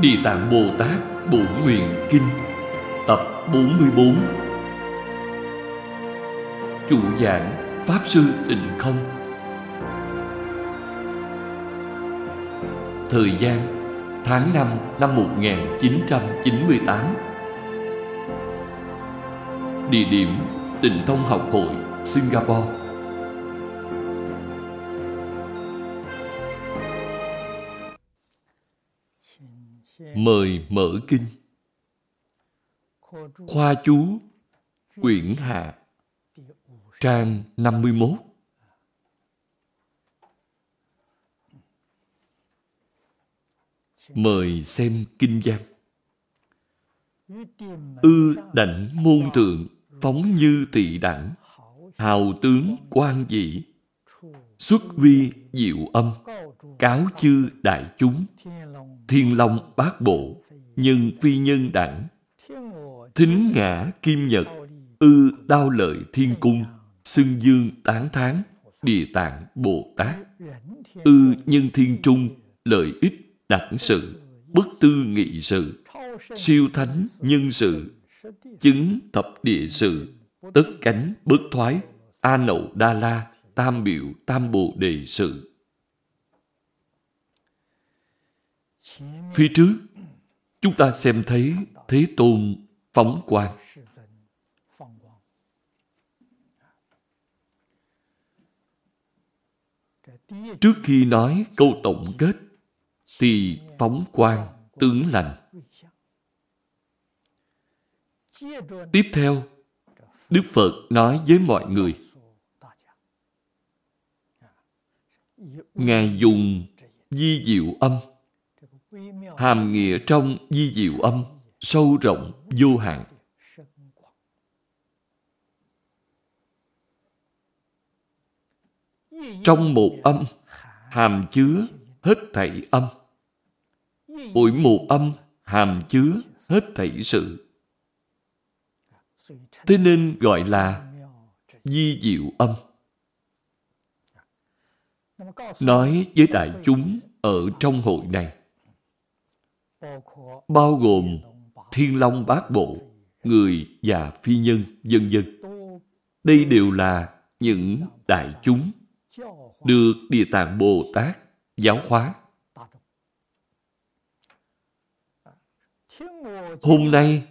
Địa Tạng Bồ Tát Bổn Nguyện Kinh Tập 44 Chủ giảng Pháp Sư Tịnh Không Thời gian tháng 5 năm 1998 Địa điểm Tịnh Thông Học Hội Singapore mời mở kinh khoa chú quyển hạ trang 51 mời xem kinh văn ư đảnh môn tượng phóng như tỵ đẳng hào tướng quan dị xuất vi diệu âm cáo chư đại chúng thiên long bát bộ, nhân phi nhân đẳng, thính ngã kim nhật, ư đao lợi thiên cung, xưng dương tán thán, địa tạng Bồ Tát, ư nhân thiên trung, lợi ích đẳng sự, bất tư nghị sự, siêu thánh nhân sự, chứng thập địa sự, tất cánh bất thoái, a nậu đa la, tam biểu tam bồ đề sự. Phía trước, chúng ta xem thấy Thế Tôn phóng quang. Trước khi nói câu tổng kết, thì phóng quang tướng lành. Tiếp theo, Đức Phật nói với mọi người, Ngài dùng di diệu âm hàm nghĩa trong di diệu âm sâu rộng vô hạn trong một âm hàm chứa hết thảy âm mỗi một âm hàm chứa hết thảy sự thế nên gọi là di diệu âm nói với đại chúng ở trong hội này bao gồm thiên long bát bộ, người và phi nhân, dân dân. Đây đều là những đại chúng được Địa Tạng Bồ Tát giáo hóa. Hôm nay,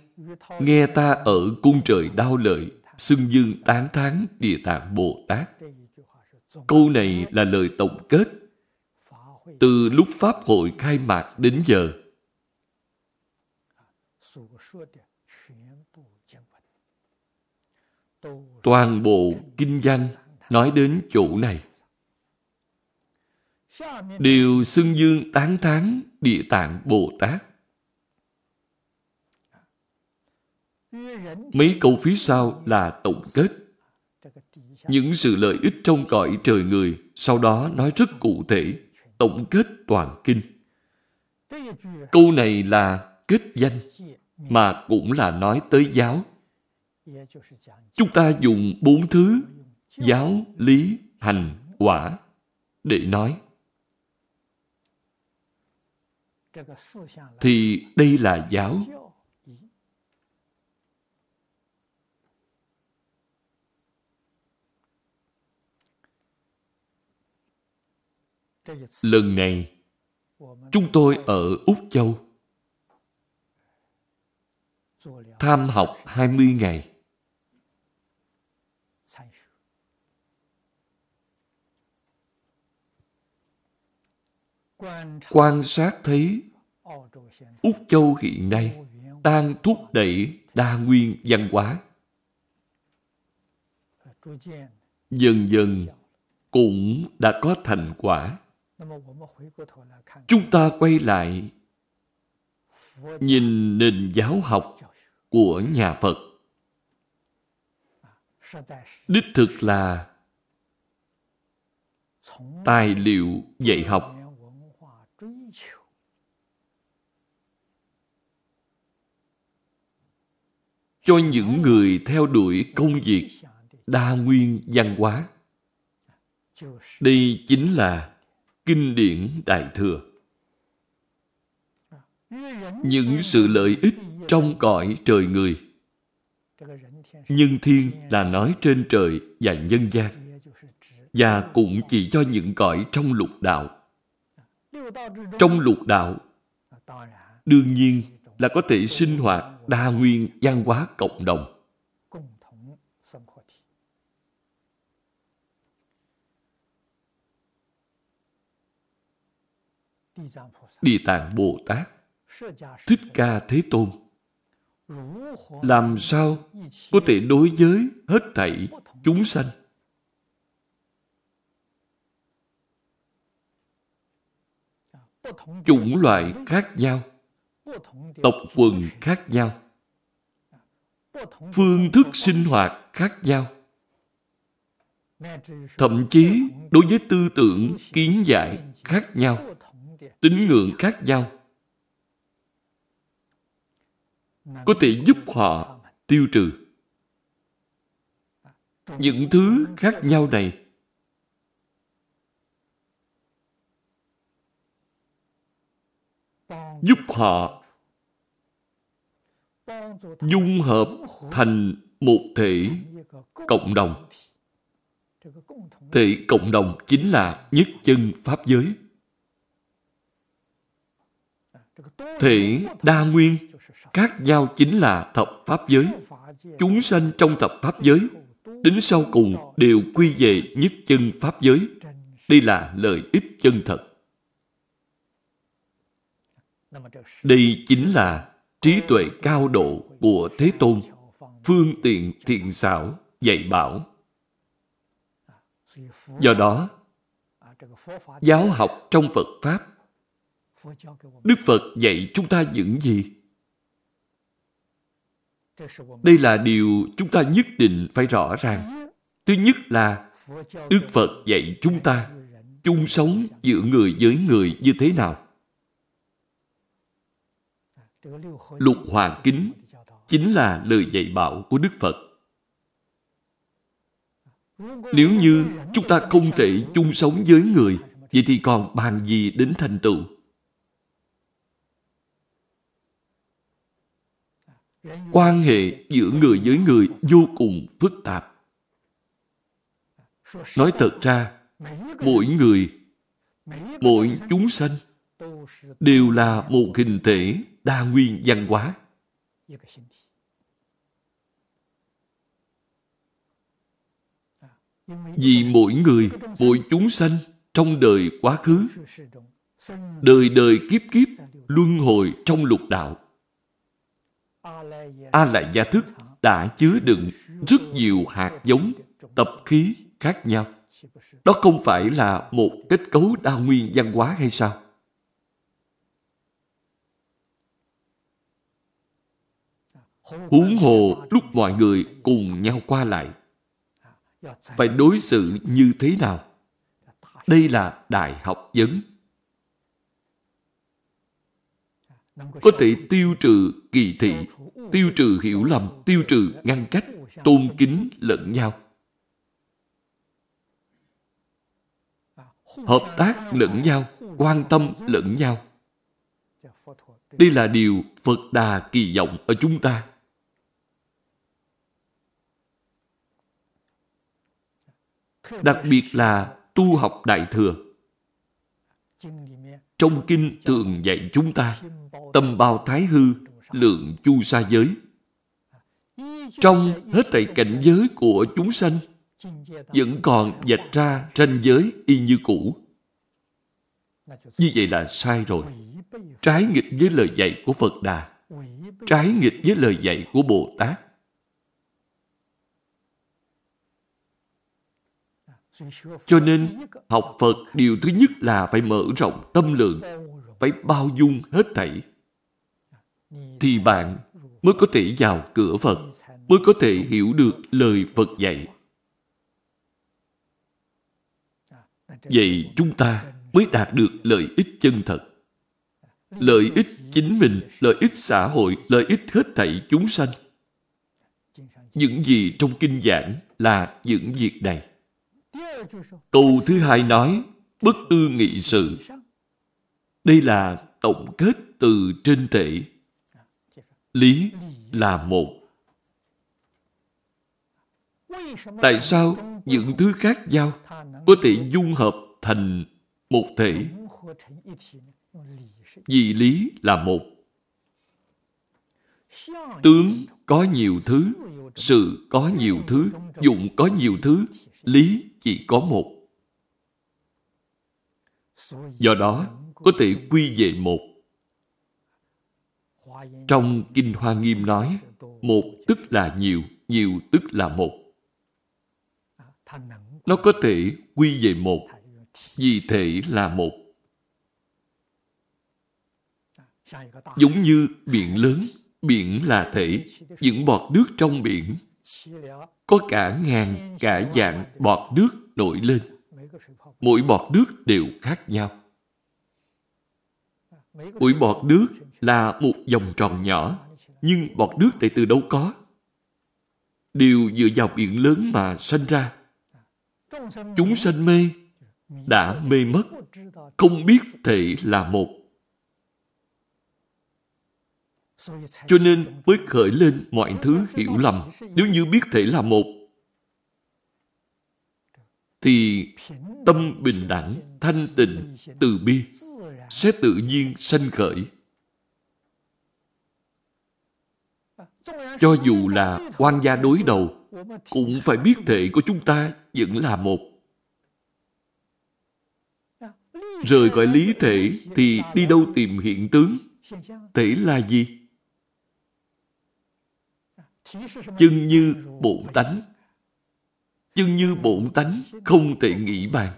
nghe ta ở cung trời đau lợi, xưng dương tán thán Địa Tạng Bồ Tát. Câu này là lời tổng kết từ lúc Pháp hội khai mạc đến giờ toàn bộ kinh doanh nói đến chỗ này. Điều xưng dương tán thán địa tạng Bồ Tát. Mấy câu phía sau là tổng kết. Những sự lợi ích trong cõi trời người sau đó nói rất cụ thể, tổng kết toàn kinh. Câu này là kết danh mà cũng là nói tới giáo Chúng ta dùng bốn thứ giáo, lý, hành, quả để nói. Thì đây là giáo. Lần này, chúng tôi ở Úc Châu tham học 20 ngày. quan sát thấy Úc Châu hiện nay đang thúc đẩy đa nguyên văn hóa. Dần dần cũng đã có thành quả. Chúng ta quay lại nhìn nền giáo học của nhà Phật. Đích thực là tài liệu dạy học cho những người theo đuổi công việc đa nguyên văn hóa. Đây chính là kinh điển Đại Thừa. Những sự lợi ích trong cõi trời người. Nhân thiên là nói trên trời và nhân gian và cũng chỉ cho những cõi trong lục đạo. Trong lục đạo, đương nhiên là có thể sinh hoạt đa nguyên văn hóa cộng đồng. Địa Tạng Bồ Tát, Thích Ca Thế Tôn, làm sao có thể đối với hết thảy chúng sanh? Chủng loại khác nhau tộc quần khác nhau phương thức sinh hoạt khác nhau thậm chí đối với tư tưởng kiến giải khác nhau tín ngưỡng khác nhau có thể giúp họ tiêu trừ những thứ khác nhau này giúp họ dung hợp thành một thể cộng đồng. Thể cộng đồng chính là nhất chân Pháp giới. Thể đa nguyên, các giao chính là thập Pháp giới. Chúng sanh trong thập Pháp giới, đến sau cùng đều quy về nhất chân Pháp giới. Đây là lợi ích chân thật. Đây chính là trí tuệ cao độ của Thế Tôn, phương tiện thiện xảo, dạy bảo. Do đó, giáo học trong Phật Pháp, Đức Phật dạy chúng ta những gì? Đây là điều chúng ta nhất định phải rõ ràng. Thứ nhất là Đức Phật dạy chúng ta chung sống giữa người với người như thế nào Lục Hoàng Kính chính là lời dạy bảo của Đức Phật. Nếu như chúng ta không thể chung sống với người, vậy thì còn bàn gì đến thành tựu? Quan hệ giữa người với người vô cùng phức tạp. Nói thật ra, mỗi người, mỗi chúng sanh đều là một hình thể đa nguyên văn hóa. Vì mỗi người, mỗi chúng sanh trong đời quá khứ, đời đời kiếp kiếp luân hồi trong lục đạo. A la gia thức đã chứa đựng rất nhiều hạt giống tập khí khác nhau. Đó không phải là một kết cấu đa nguyên văn hóa hay sao? huống hồ lúc mọi người cùng nhau qua lại phải đối xử như thế nào đây là đại học vấn có thể tiêu trừ kỳ thị tiêu trừ hiểu lầm tiêu trừ ngăn cách tôn kính lẫn nhau hợp tác lẫn nhau quan tâm lẫn nhau đây là điều phật đà kỳ vọng ở chúng ta đặc biệt là tu học Đại Thừa. Trong kinh thường dạy chúng ta tâm bao thái hư, lượng chu sa giới. Trong hết thảy cảnh giới của chúng sanh vẫn còn vạch ra ranh giới y như cũ. Như vậy là sai rồi. Trái nghịch với lời dạy của Phật Đà. Trái nghịch với lời dạy của Bồ Tát Cho nên, học Phật điều thứ nhất là phải mở rộng tâm lượng, phải bao dung hết thảy. Thì bạn mới có thể vào cửa Phật, mới có thể hiểu được lời Phật dạy. Vậy chúng ta mới đạt được lợi ích chân thật. Lợi ích chính mình, lợi ích xã hội, lợi ích hết thảy chúng sanh. Những gì trong kinh giảng là những việc này. Câu thứ hai nói, bất tư nghị sự. Đây là tổng kết từ trên thể. Lý là một. Tại sao những thứ khác giao có thể dung hợp thành một thể? Vì lý là một. Tướng có nhiều thứ, sự có nhiều thứ, dụng có nhiều thứ, lý chỉ có một do đó có thể quy về một trong kinh hoa nghiêm nói một tức là nhiều nhiều tức là một nó có thể quy về một vì thể là một giống như biển lớn biển là thể những bọt nước trong biển có cả ngàn, cả dạng bọt nước nổi lên. Mỗi bọt nước đều khác nhau. Mỗi bọt nước là một vòng tròn nhỏ, nhưng bọt nước tại từ đâu có. Đều dựa vào biển lớn mà sanh ra. Chúng sanh mê, đã mê mất, không biết thể là một Cho nên mới khởi lên mọi thứ hiểu lầm. Nếu như biết thể là một, thì tâm bình đẳng, thanh tịnh, từ bi sẽ tự nhiên sanh khởi. Cho dù là quan gia đối đầu, cũng phải biết thể của chúng ta vẫn là một. Rời gọi lý thể thì đi đâu tìm hiện tướng? Thể là gì? chân như bổn tánh chân như bổn tánh không thể nghĩ bàn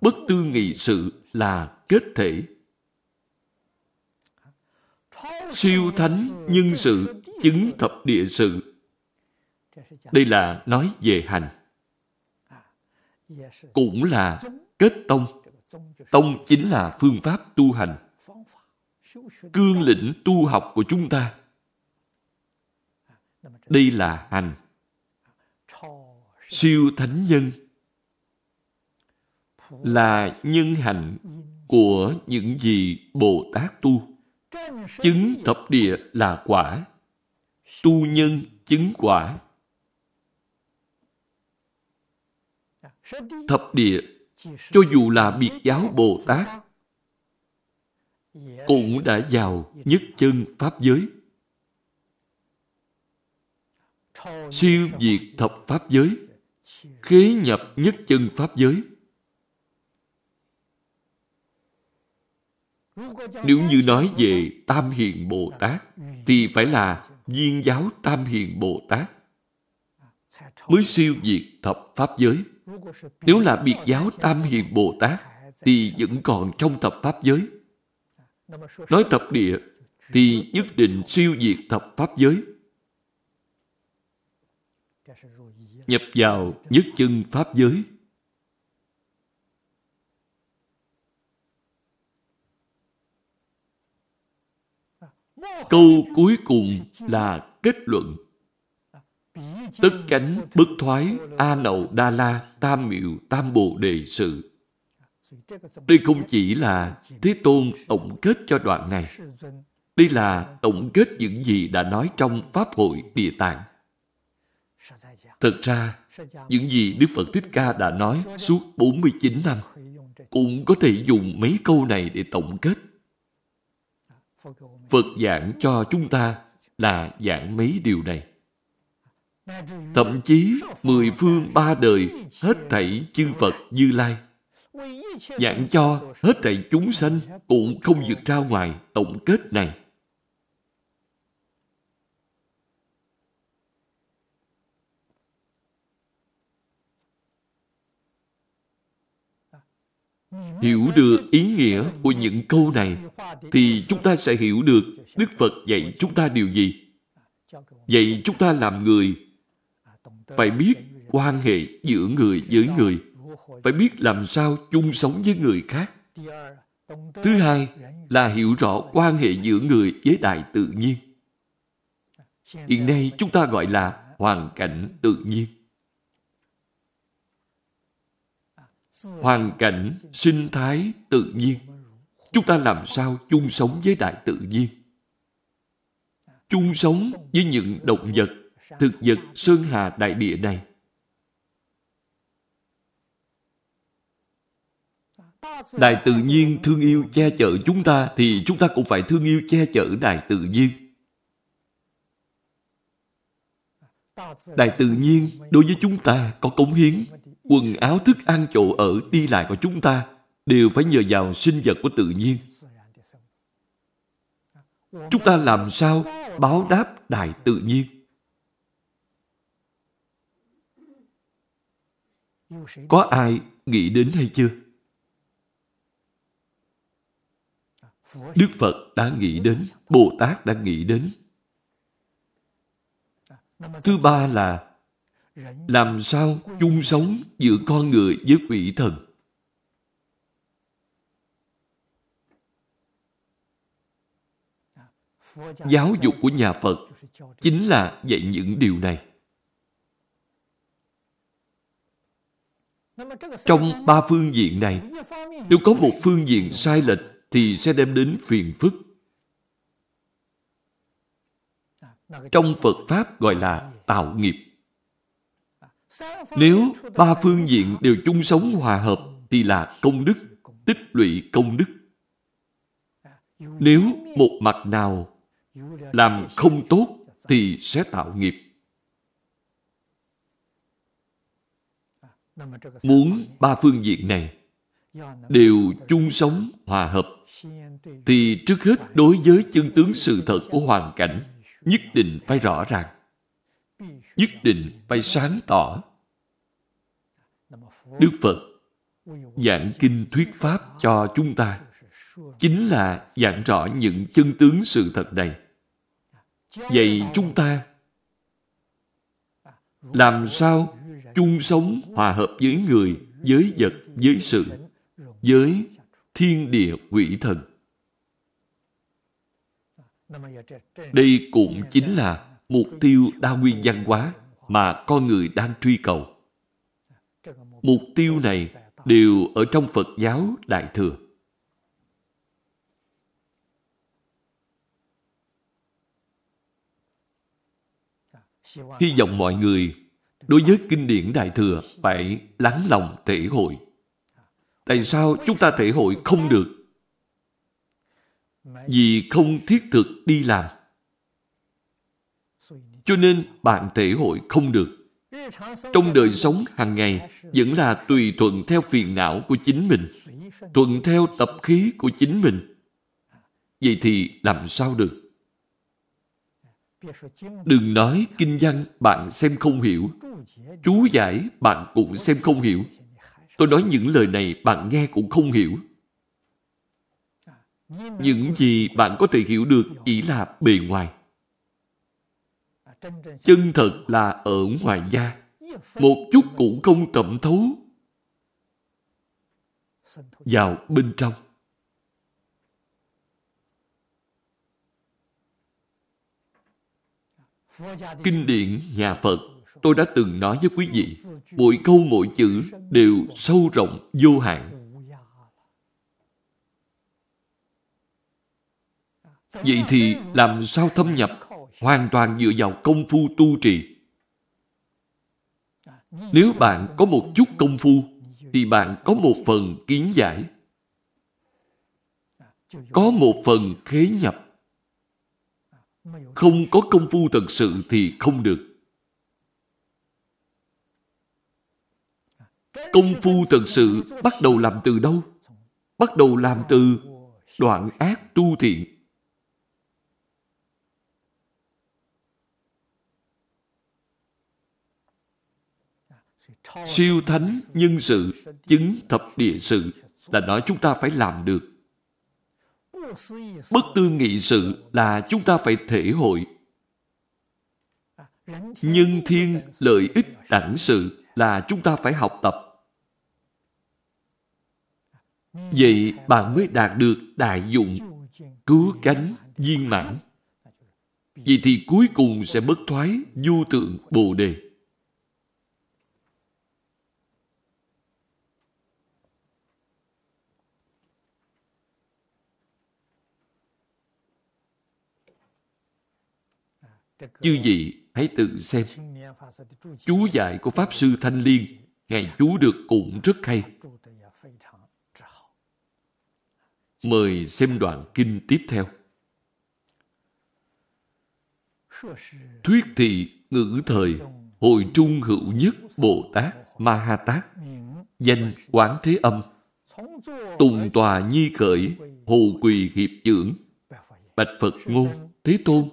bất tư nghị sự là kết thể siêu thánh nhân sự chứng thập địa sự đây là nói về hành cũng là kết tông tông chính là phương pháp tu hành cương lĩnh tu học của chúng ta đây là hành siêu thánh nhân là nhân hạnh của những gì Bồ Tát tu. Chứng thập địa là quả. Tu nhân chứng quả. Thập địa, cho dù là biệt giáo Bồ Tát, cũng đã vào nhất chân Pháp giới. siêu diệt thập pháp giới, khế nhập nhất chân pháp giới. Nếu như nói về Tam Hiền Bồ Tát, thì phải là viên giáo Tam Hiền Bồ Tát mới siêu diệt thập pháp giới. Nếu là biệt giáo Tam Hiền Bồ Tát, thì vẫn còn trong thập pháp giới. Nói thập địa, thì nhất định siêu diệt thập pháp giới. nhập vào nhất chân pháp giới câu cuối cùng là kết luận tất cánh bất thoái a nậu đa la tam miệu tam bồ đề sự đây không chỉ là thế tôn tổng kết cho đoạn này đây là tổng kết những gì đã nói trong pháp hội địa tạng Thật ra, những gì Đức Phật Thích Ca đã nói suốt 49 năm cũng có thể dùng mấy câu này để tổng kết. Phật giảng cho chúng ta là giảng mấy điều này. Thậm chí mười phương ba đời hết thảy chư Phật Như Lai giảng cho hết thảy chúng sanh cũng không vượt ra ngoài tổng kết này. hiểu được ý nghĩa của những câu này thì chúng ta sẽ hiểu được đức phật dạy chúng ta điều gì dạy chúng ta làm người phải biết quan hệ giữa người với người phải biết làm sao chung sống với người khác thứ hai là hiểu rõ quan hệ giữa người với đại tự nhiên hiện nay chúng ta gọi là hoàn cảnh tự nhiên hoàn cảnh, sinh thái, tự nhiên. Chúng ta làm sao chung sống với đại tự nhiên? Chung sống với những động vật, thực vật sơn hà đại địa này. Đại tự nhiên thương yêu che chở chúng ta thì chúng ta cũng phải thương yêu che chở đại tự nhiên. Đại tự nhiên đối với chúng ta có cống hiến quần áo thức ăn chỗ ở đi lại của chúng ta đều phải nhờ vào sinh vật của tự nhiên chúng ta làm sao báo đáp đại tự nhiên có ai nghĩ đến hay chưa đức phật đã nghĩ đến bồ tát đã nghĩ đến thứ ba là làm sao chung sống giữa con người với quỷ thần giáo dục của nhà phật chính là dạy những điều này trong ba phương diện này nếu có một phương diện sai lệch thì sẽ đem đến phiền phức trong phật pháp gọi là tạo nghiệp nếu ba phương diện đều chung sống hòa hợp thì là công đức, tích lũy công đức. Nếu một mặt nào làm không tốt thì sẽ tạo nghiệp. Muốn ba phương diện này đều chung sống hòa hợp thì trước hết đối với chân tướng sự thật của hoàn cảnh nhất định phải rõ ràng nhất định phải sáng tỏ Đức Phật giảng kinh thuyết pháp cho chúng ta chính là giảng rõ những chân tướng sự thật này. Vậy chúng ta làm sao chung sống hòa hợp với người, với vật, với sự, với thiên địa quỷ thần? Đây cũng chính là mục tiêu đa nguyên văn hóa mà con người đang truy cầu mục tiêu này đều ở trong Phật giáo Đại Thừa. Hy vọng mọi người đối với kinh điển Đại Thừa phải lắng lòng thể hội. Tại sao chúng ta thể hội không được? Vì không thiết thực đi làm. Cho nên bạn thể hội không được. Trong đời sống hàng ngày vẫn là tùy thuận theo phiền não của chính mình, thuận theo tập khí của chính mình. Vậy thì làm sao được? Đừng nói kinh văn bạn xem không hiểu, chú giải bạn cũng xem không hiểu. Tôi nói những lời này bạn nghe cũng không hiểu. Những gì bạn có thể hiểu được chỉ là bề ngoài chân thật là ở ngoài da một chút cũng không thẩm thấu vào bên trong kinh điển nhà phật tôi đã từng nói với quý vị mỗi câu mỗi chữ đều sâu rộng vô hạn vậy thì làm sao thâm nhập hoàn toàn dựa vào công phu tu trì. Nếu bạn có một chút công phu, thì bạn có một phần kiến giải. Có một phần khế nhập. Không có công phu thật sự thì không được. Công phu thật sự bắt đầu làm từ đâu? Bắt đầu làm từ đoạn ác tu thiện siêu thánh nhân sự chứng thập địa sự là nói chúng ta phải làm được bất tư nghị sự là chúng ta phải thể hội nhân thiên lợi ích đẳng sự là chúng ta phải học tập vậy bạn mới đạt được đại dụng cứu cánh viên mãn vậy thì cuối cùng sẽ bất thoái du tượng bồ đề Chư vị hãy tự xem. Chú dạy của Pháp Sư Thanh Liên, ngày chú được cũng rất hay. Mời xem đoạn kinh tiếp theo. Thuyết thị ngữ thời hồi trung hữu nhất Bồ Tát Ma Ha Tát danh quán thế âm tùng tòa nhi khởi hồ quỳ hiệp dưỡng bạch Phật ngôn thế tôn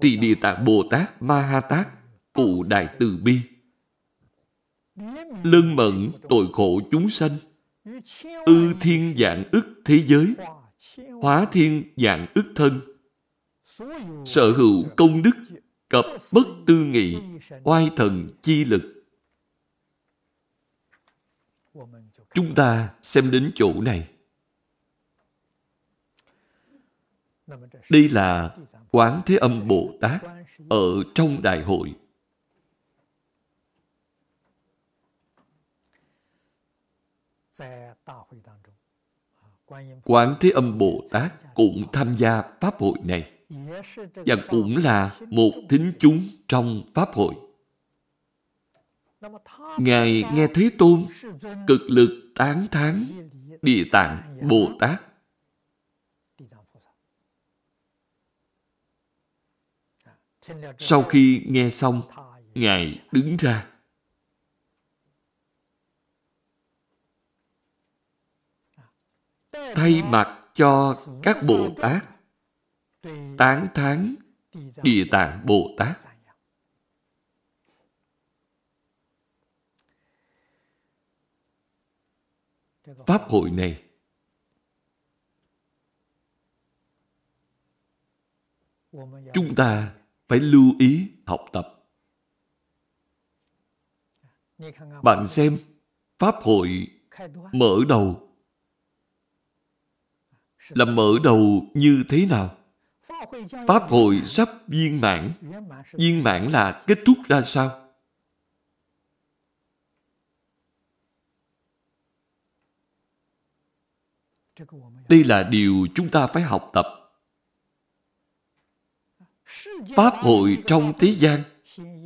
thì Địa Tạng Bồ Tát Ma Ha Tát Cụ Đại Từ Bi Lân mận tội khổ chúng sanh Ư thiên dạng ức thế giới Hóa thiên dạng ức thân Sở hữu công đức Cập bất tư nghị Oai thần chi lực Chúng ta xem đến chỗ này Đây là Quán Thế Âm Bồ Tát ở trong đại hội. Quán Thế Âm Bồ Tát cũng tham gia Pháp hội này và cũng là một thính chúng trong Pháp hội. Ngài nghe Thế Tôn cực lực tán thán Địa Tạng Bồ Tát Sau khi nghe xong, Ngài đứng ra. Thay mặt cho các Bồ Tát tán thán Địa Tạng Bồ Tát. Pháp hội này chúng ta phải lưu ý học tập. Bạn xem, Pháp hội mở đầu là mở đầu như thế nào? Pháp hội sắp viên mãn. Viên mãn là kết thúc ra sao? Đây là điều chúng ta phải học tập. Pháp hội trong thế gian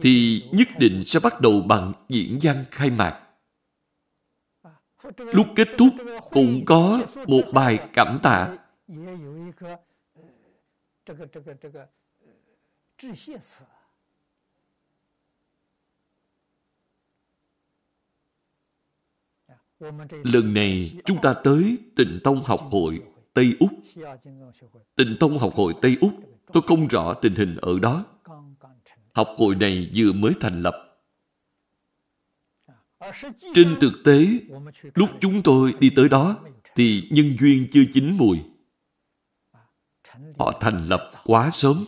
thì nhất định sẽ bắt đầu bằng diễn văn khai mạc. Lúc kết thúc cũng có một bài cảm tạ. Lần này chúng ta tới Tịnh Tông Học hội Tây Úc. Tịnh Tông Học hội Tây Úc Tôi không rõ tình hình ở đó. Học hội này vừa mới thành lập. Trên thực tế, lúc chúng tôi đi tới đó, thì nhân duyên chưa chín mùi. Họ thành lập quá sớm.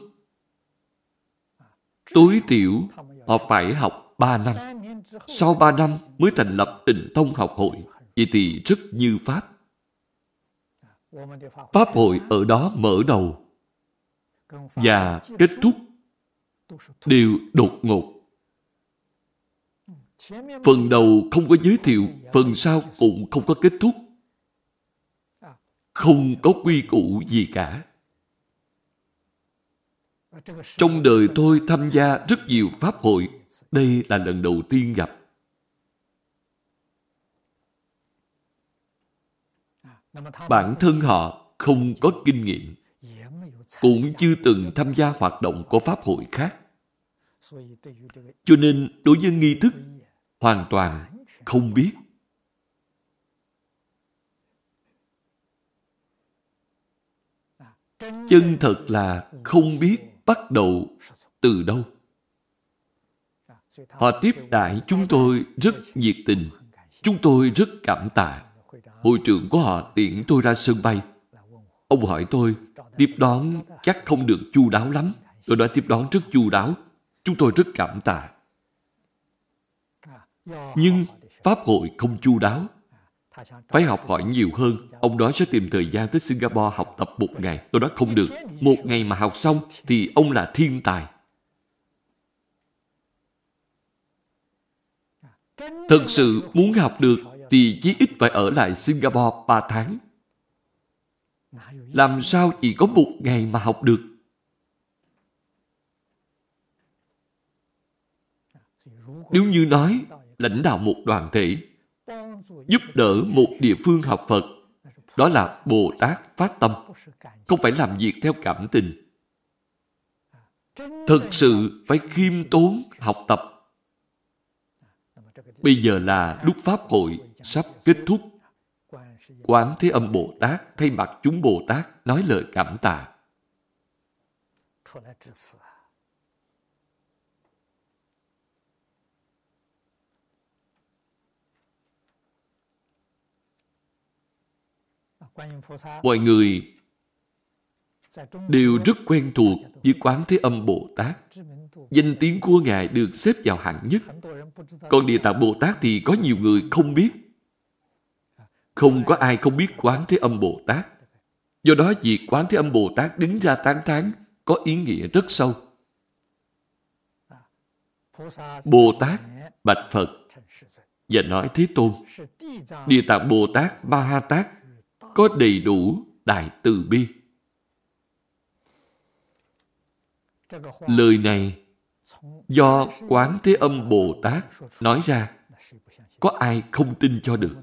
Tối thiểu, họ phải học ba năm. Sau ba năm mới thành lập tình thông học hội. Vậy thì rất như Pháp. Pháp hội ở đó mở đầu và kết thúc đều đột ngột. Phần đầu không có giới thiệu, phần sau cũng không có kết thúc. Không có quy củ gì cả. Trong đời tôi tham gia rất nhiều pháp hội, đây là lần đầu tiên gặp. Bản thân họ không có kinh nghiệm cũng chưa từng tham gia hoạt động của Pháp hội khác. Cho nên đối với nghi thức hoàn toàn không biết. Chân thật là không biết bắt đầu từ đâu. Họ tiếp đại chúng tôi rất nhiệt tình. Chúng tôi rất cảm tạ. Hội trưởng của họ tiễn tôi ra sân bay. Ông hỏi tôi, tiếp đón chắc không được chu đáo lắm. Tôi đã tiếp đón rất chu đáo. Chúng tôi rất cảm tạ. Nhưng Pháp hội không chu đáo. Phải học hỏi nhiều hơn. Ông đó sẽ tìm thời gian tới Singapore học tập một ngày. Tôi nói không được. Một ngày mà học xong thì ông là thiên tài. Thật sự muốn học được thì chí ít phải ở lại Singapore ba tháng làm sao chỉ có một ngày mà học được nếu như nói lãnh đạo một đoàn thể giúp đỡ một địa phương học phật đó là bồ tát phát tâm không phải làm việc theo cảm tình thật sự phải khiêm tốn học tập bây giờ là lúc pháp hội sắp kết thúc Quán Thế Âm Bồ Tát thay mặt chúng Bồ Tát nói lời cảm tạ. Mọi người đều rất quen thuộc với Quán Thế Âm Bồ Tát. Danh tiếng của Ngài được xếp vào hạng nhất. Còn Địa Tạng Bồ Tát thì có nhiều người không biết. Không có ai không biết Quán Thế Âm Bồ Tát. Do đó việc Quán Thế Âm Bồ Tát đứng ra tán thán có ý nghĩa rất sâu. Bồ Tát bạch Phật và nói Thế Tôn Địa Tạng Bồ Tát Ba Ha Tát có đầy đủ đại từ bi. Lời này do Quán Thế Âm Bồ Tát nói ra có ai không tin cho được.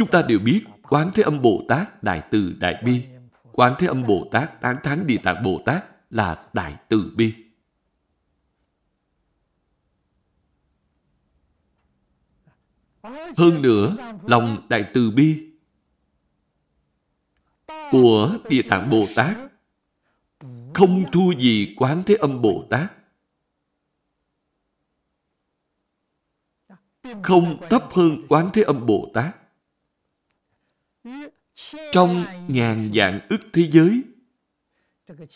Chúng ta đều biết Quán Thế Âm Bồ Tát Đại Từ Đại Bi. Quán Thế Âm Bồ Tát tán thán Địa Tạng Bồ Tát là Đại Từ Bi. Hơn nữa, lòng Đại Từ Bi của Địa Tạng Bồ Tát không thua gì Quán Thế Âm Bồ Tát. Không thấp hơn Quán Thế Âm Bồ Tát trong ngàn vạn ức thế giới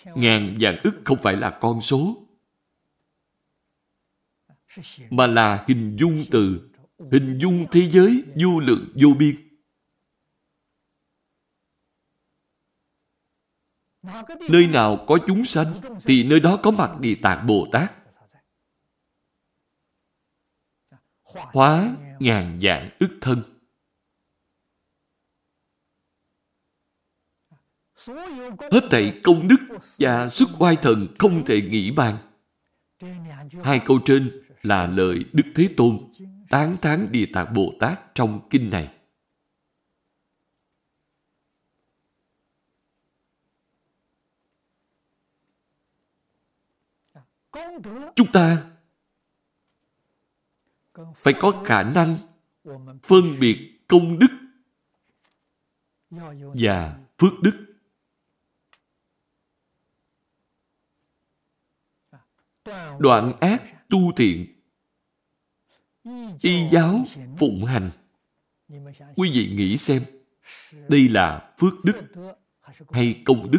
ngàn vạn ức không phải là con số mà là hình dung từ hình dung thế giới vô lượng vô biên nơi nào có chúng sanh thì nơi đó có mặt địa tạng bồ tát hóa ngàn dạng ức thân Hết thảy công đức và xuất oai thần không thể nghĩ bàn. Hai câu trên là lời Đức Thế Tôn tán thán Địa Tạng Bồ Tát trong kinh này. Chúng ta phải có khả năng phân biệt công đức và phước đức đoạn ác tu thiện y giáo phụng hành quý vị nghĩ xem đây là phước đức hay công đức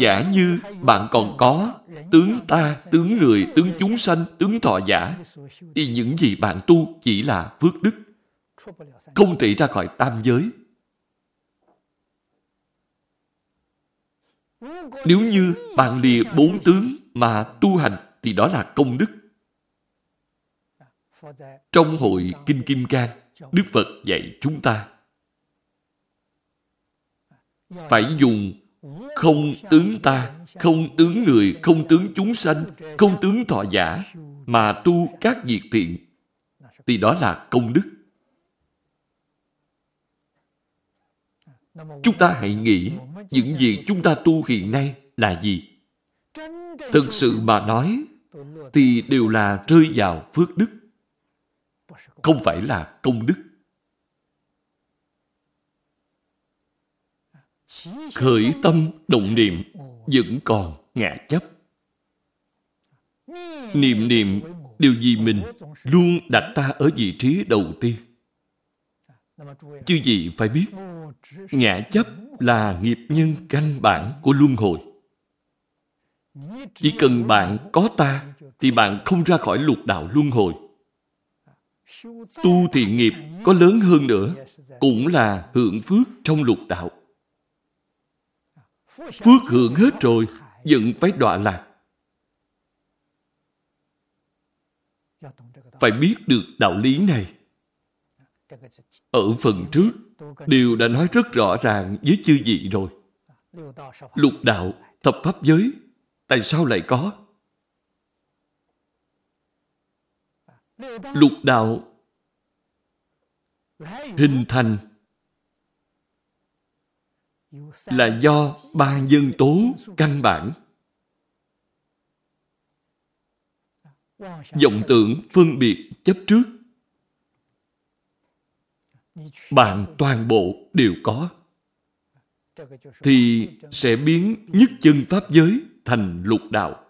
giả như bạn còn có tướng ta tướng người tướng chúng sanh tướng thọ giả thì những gì bạn tu chỉ là phước đức không thể ra khỏi tam giới Nếu như bạn lìa bốn tướng mà tu hành thì đó là công đức. Trong hội Kinh Kim Cang, Đức Phật dạy chúng ta phải dùng không tướng ta, không tướng người, không tướng chúng sanh, không tướng thọ giả mà tu các việc thiện thì đó là công đức. chúng ta hãy nghĩ những gì chúng ta tu hiện nay là gì thực sự mà nói thì đều là rơi vào phước đức không phải là công đức khởi tâm động niệm vẫn còn ngã chấp niệm niệm điều gì mình luôn đặt ta ở vị trí đầu tiên Chư gì phải biết, ngã chấp là nghiệp nhân căn bản của luân hồi. Chỉ cần bạn có ta, thì bạn không ra khỏi lục đạo luân hồi. Tu thiện nghiệp có lớn hơn nữa, cũng là hưởng phước trong lục đạo. Phước hưởng hết rồi, vẫn phải đọa lạc. Phải biết được đạo lý này. Ở phần trước Đều đã nói rất rõ ràng với chư vị rồi Lục đạo, thập pháp giới Tại sao lại có? Lục đạo Hình thành Là do ba nhân tố căn bản vọng tưởng phân biệt chấp trước bạn toàn bộ đều có thì sẽ biến nhất chân pháp giới thành lục đạo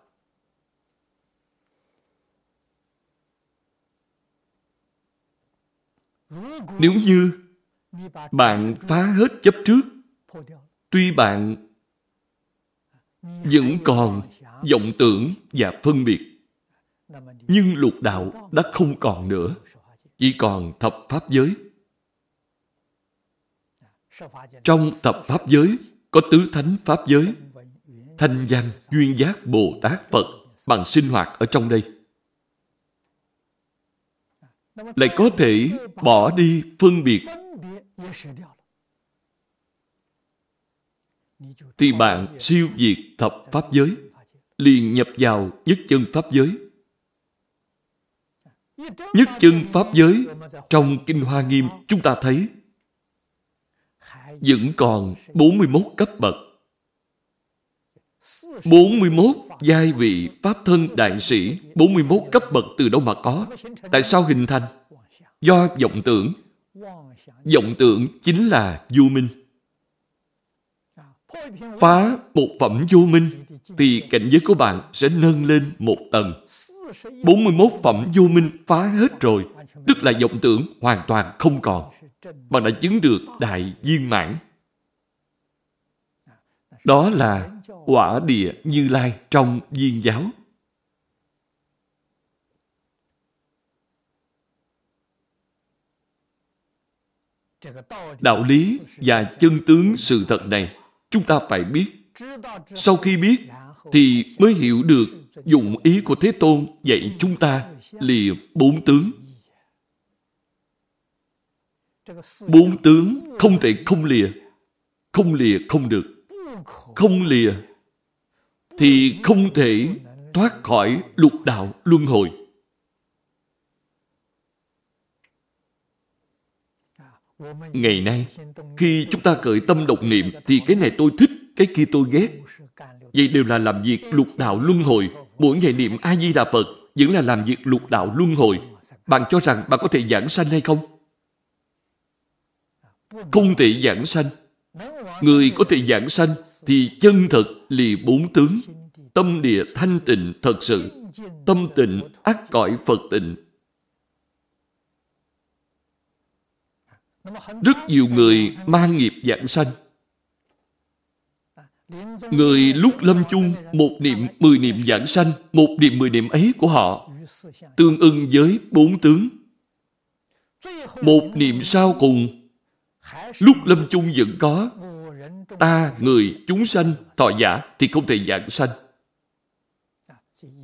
nếu như bạn phá hết chấp trước tuy bạn vẫn còn vọng tưởng và phân biệt nhưng lục đạo đã không còn nữa chỉ còn thập pháp giới trong tập Pháp giới có tứ thánh Pháp giới, thanh danh duyên giác Bồ Tát Phật bằng sinh hoạt ở trong đây. Lại có thể bỏ đi phân biệt thì bạn siêu diệt thập pháp giới liền nhập vào nhất chân pháp giới nhất chân pháp giới trong kinh hoa nghiêm chúng ta thấy vẫn còn 41 cấp bậc. 41 giai vị Pháp thân đại sĩ 41 cấp bậc từ đâu mà có Tại sao hình thành Do vọng tưởng Vọng tưởng chính là vô minh Phá một phẩm vô minh Thì cảnh giới của bạn sẽ nâng lên một tầng 41 phẩm vô minh phá hết rồi Tức là vọng tưởng hoàn toàn không còn bạn đã chứng được đại viên mãn. Đó là quả địa Như Lai trong viên giáo. Đạo lý và chân tướng sự thật này chúng ta phải biết. Sau khi biết thì mới hiểu được dụng ý của Thế Tôn dạy chúng ta lìa bốn tướng Bốn tướng không thể không lìa Không lìa không được Không lìa Thì không thể thoát khỏi lục đạo luân hồi Ngày nay, khi chúng ta cởi tâm độc niệm thì cái này tôi thích, cái kia tôi ghét. Vậy đều là làm việc lục đạo luân hồi. Mỗi ngày niệm A-di-đà Phật vẫn là làm việc lục đạo luân hồi. Bạn cho rằng bạn có thể giảng sanh hay không? Không thể giảng sanh Người có thể giảng sanh Thì chân thật lì bốn tướng Tâm địa thanh tịnh thật sự Tâm tịnh ác cõi Phật tịnh Rất nhiều người mang nghiệp giảng sanh Người lúc lâm chung một niệm mười niệm giảng sanh Một niệm mười niệm ấy của họ Tương ưng với bốn tướng Một niệm sau cùng lúc lâm chung vẫn có ta người chúng sanh thọ giả thì không thể dạng sanh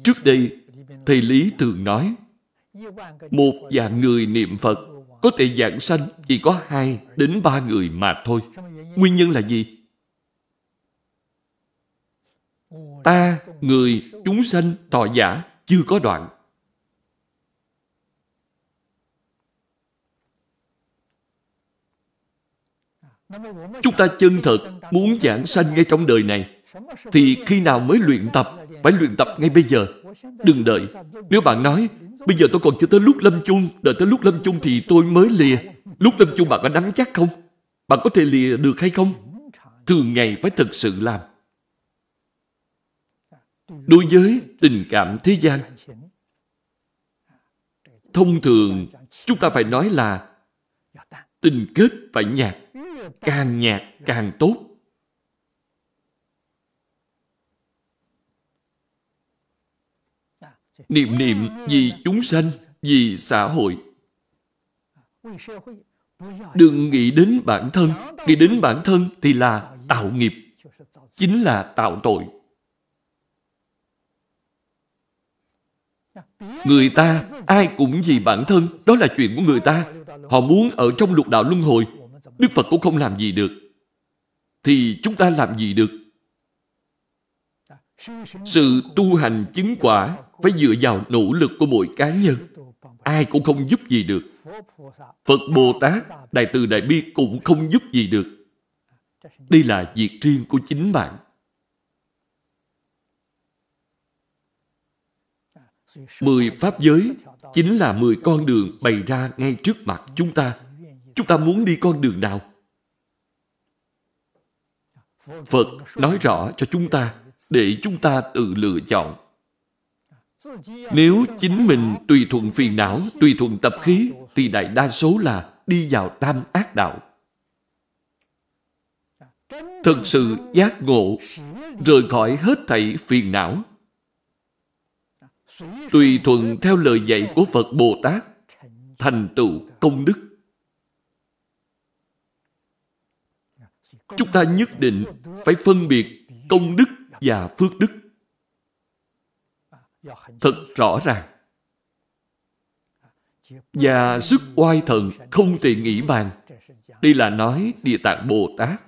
trước đây thầy lý thường nói một dạng người niệm phật có thể dạng sanh chỉ có hai đến ba người mà thôi nguyên nhân là gì ta người chúng sanh thọ giả chưa có đoạn Chúng ta chân thật muốn giảng sanh ngay trong đời này thì khi nào mới luyện tập? Phải luyện tập ngay bây giờ. Đừng đợi. Nếu bạn nói bây giờ tôi còn chưa tới lúc lâm chung đợi tới lúc lâm chung thì tôi mới lìa. Lúc lâm chung bạn có nắm chắc không? Bạn có thể lìa được hay không? Thường ngày phải thật sự làm. Đối với tình cảm thế gian thông thường chúng ta phải nói là tình kết phải nhạt càng nhạt càng tốt. Niệm niệm vì chúng sanh, vì xã hội. Đừng nghĩ đến bản thân. Nghĩ đến bản thân thì là tạo nghiệp. Chính là tạo tội. Người ta, ai cũng vì bản thân, đó là chuyện của người ta. Họ muốn ở trong lục đạo luân hồi, Đức Phật cũng không làm gì được. Thì chúng ta làm gì được? Sự tu hành chứng quả phải dựa vào nỗ lực của mỗi cá nhân. Ai cũng không giúp gì được. Phật Bồ Tát, Đại Từ Đại Bi cũng không giúp gì được. Đây là việc riêng của chính bạn. Mười pháp giới chính là mười con đường bày ra ngay trước mặt chúng ta chúng ta muốn đi con đường nào phật nói rõ cho chúng ta để chúng ta tự lựa chọn nếu chính mình tùy thuận phiền não tùy thuận tập khí thì đại đa số là đi vào tam ác đạo thật sự giác ngộ rời khỏi hết thảy phiền não tùy thuận theo lời dạy của phật bồ tát thành tựu công đức chúng ta nhất định phải phân biệt công đức và phước đức thật rõ ràng và sức oai thần không thể nghĩ bàn đây là nói địa tạng bồ tát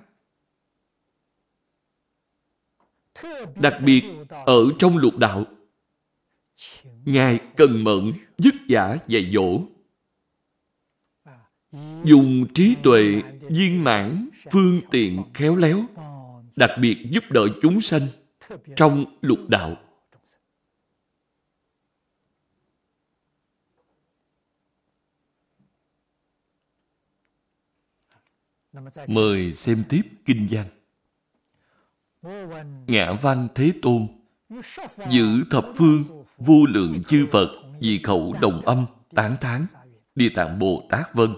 đặc biệt ở trong lục đạo ngài cần mẫn dứt giả dạy dỗ dùng trí tuệ viên mãn phương tiện khéo léo, đặc biệt giúp đỡ chúng sanh trong lục đạo. Mời xem tiếp Kinh văn Ngã văn Thế Tôn Giữ thập phương Vô lượng chư Phật Vì khẩu đồng âm Tán thán Địa tạng Bồ Tát Vân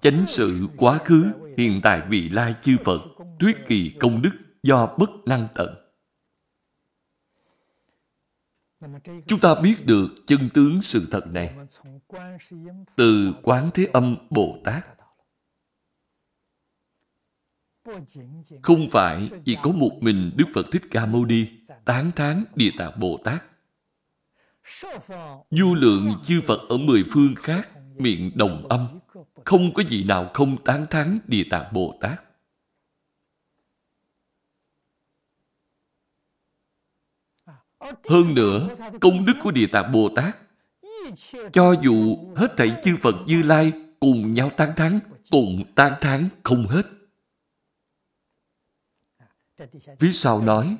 chánh sự quá khứ hiện tại vị lai chư phật thuyết kỳ công đức do bất năng tận chúng ta biết được chân tướng sự thật này từ quán thế âm bồ tát không phải chỉ có một mình đức phật thích ca mâu ni tán thán địa tạng bồ tát du lượng chư phật ở mười phương khác miệng đồng âm không có gì nào không tán thán Địa Tạng Bồ Tát. Hơn nữa, công đức của Địa Tạng Bồ Tát cho dù hết thảy chư Phật Như Lai cùng nhau tán thán, cùng tán thán không hết. Phía sau nói,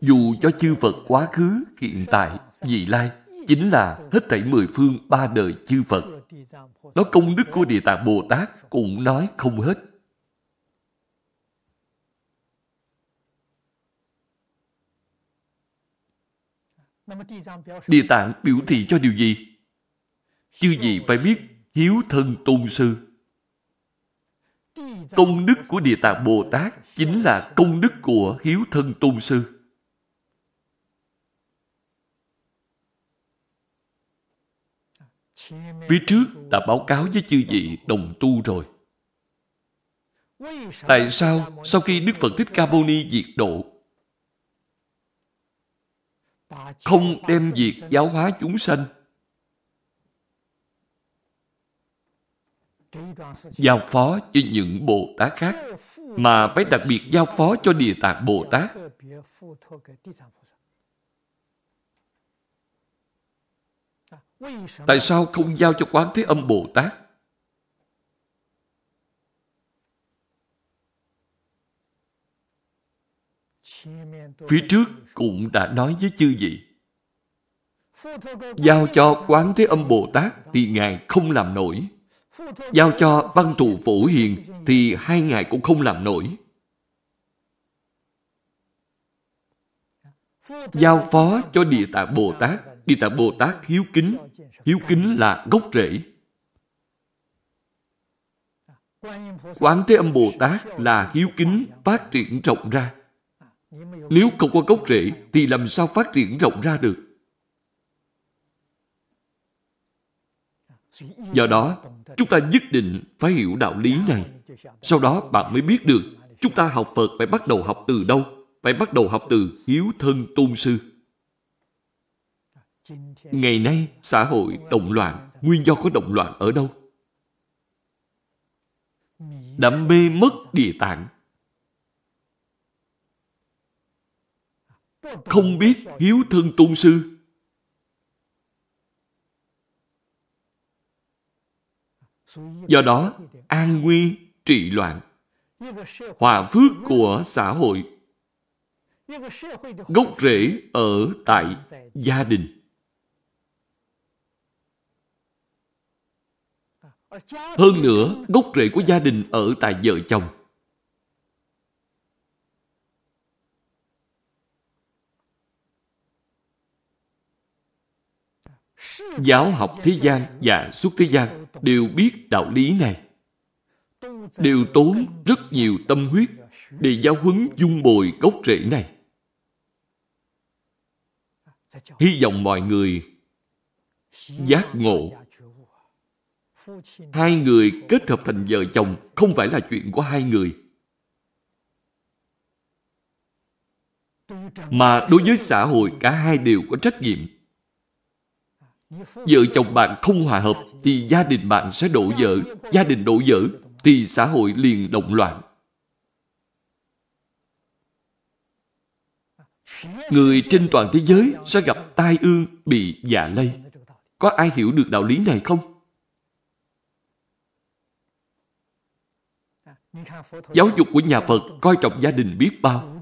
dù cho chư Phật quá khứ, hiện tại, vị lai, chính là hết thảy mười phương ba đời chư Phật Nói công đức của Địa Tạng Bồ Tát cũng nói không hết. Địa Tạng biểu thị cho điều gì? Chư gì phải biết hiếu thân tôn sư. Công đức của Địa Tạng Bồ Tát chính là công đức của hiếu thân tôn sư. Phía trước đã báo cáo với chư vị đồng tu rồi. Tại sao sau khi Đức Phật Thích Ca Mâu Ni diệt độ không đem việc giáo hóa chúng sanh giao phó cho những Bồ Tát khác mà phải đặc biệt giao phó cho Địa Tạng Bồ Tát Tại sao không giao cho Quán Thế Âm Bồ Tát? Phía trước cũng đã nói với chư vị Giao cho Quán Thế Âm Bồ Tát thì Ngài không làm nổi. Giao cho Văn trụ Phổ Hiền thì hai Ngài cũng không làm nổi. Giao phó cho Địa Tạng Bồ Tát Địa Tạng Bồ Tát hiếu kính. Hiếu kính là gốc rễ. Quán Thế Âm Bồ Tát là hiếu kính phát triển rộng ra. Nếu không có gốc rễ thì làm sao phát triển rộng ra được? Do đó, chúng ta nhất định phải hiểu đạo lý này. Sau đó bạn mới biết được chúng ta học Phật phải bắt đầu học từ đâu? Phải bắt đầu học từ hiếu thân tôn sư ngày nay xã hội động loạn nguyên do có động loạn ở đâu đã mê mất địa tạng không biết hiếu thân tôn sư do đó an nguy trị loạn hòa phước của xã hội gốc rễ ở tại gia đình Hơn nữa, gốc rễ của gia đình ở tại vợ chồng. Giáo học thế gian và suốt thế gian đều biết đạo lý này. Đều tốn rất nhiều tâm huyết để giáo huấn dung bồi gốc rễ này. Hy vọng mọi người giác ngộ Hai người kết hợp thành vợ chồng không phải là chuyện của hai người. Mà đối với xã hội cả hai đều có trách nhiệm. Vợ chồng bạn không hòa hợp thì gia đình bạn sẽ đổ vỡ, gia đình đổ vỡ thì xã hội liền động loạn. Người trên toàn thế giới sẽ gặp tai ương bị dạ lây. Có ai hiểu được đạo lý này không? Giáo dục của nhà Phật coi trọng gia đình biết bao.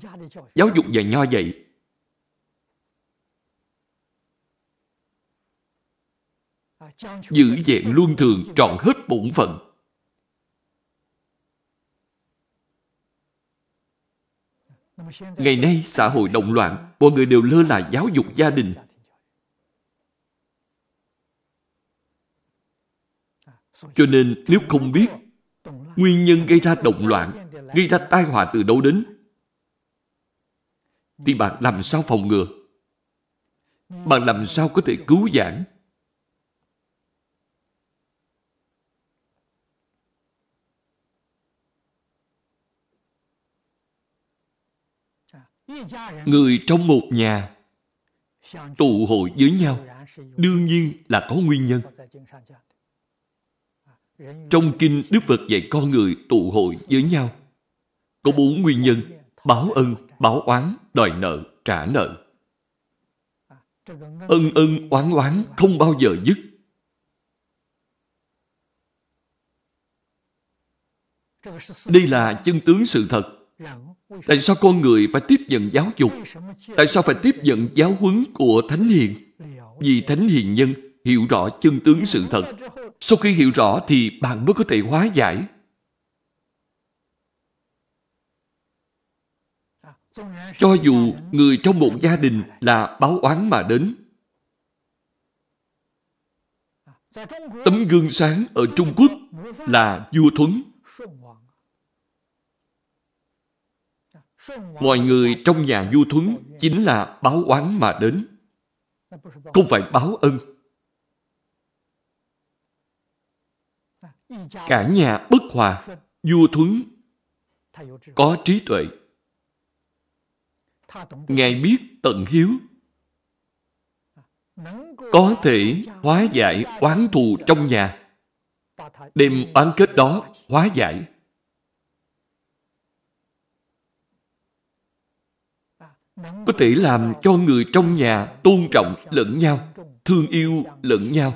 Giáo dục và nho vậy. Giữ vẹn luôn thường trọn hết bổn phận. Ngày nay xã hội động loạn, mọi người đều lơ là giáo dục gia đình. Cho nên nếu không biết nguyên nhân gây ra động loạn, gây ra tai họa từ đâu đến. Thì bạn làm sao phòng ngừa? Bạn làm sao có thể cứu giảng? Người trong một nhà tụ hội với nhau đương nhiên là có nguyên nhân. Trong kinh Đức Phật dạy con người tụ hội với nhau. Có bốn nguyên nhân, báo ân, báo oán, đòi nợ, trả nợ. Ân ân oán oán không bao giờ dứt. Đây là chân tướng sự thật. Tại sao con người phải tiếp nhận giáo dục? Tại sao phải tiếp nhận giáo huấn của Thánh Hiền? Vì Thánh Hiền Nhân hiểu rõ chân tướng sự thật sau khi hiểu rõ thì bạn mới có thể hóa giải. Cho dù người trong một gia đình là báo oán mà đến, tấm gương sáng ở Trung Quốc là vua Thuấn. Mọi người trong nhà vua Thuấn chính là báo oán mà đến, không phải báo ân. cả nhà bất hòa vua thuấn có trí tuệ ngài biết tận hiếu có thể hóa giải oán thù trong nhà đêm oán kết đó hóa giải có thể làm cho người trong nhà tôn trọng lẫn nhau thương yêu lẫn nhau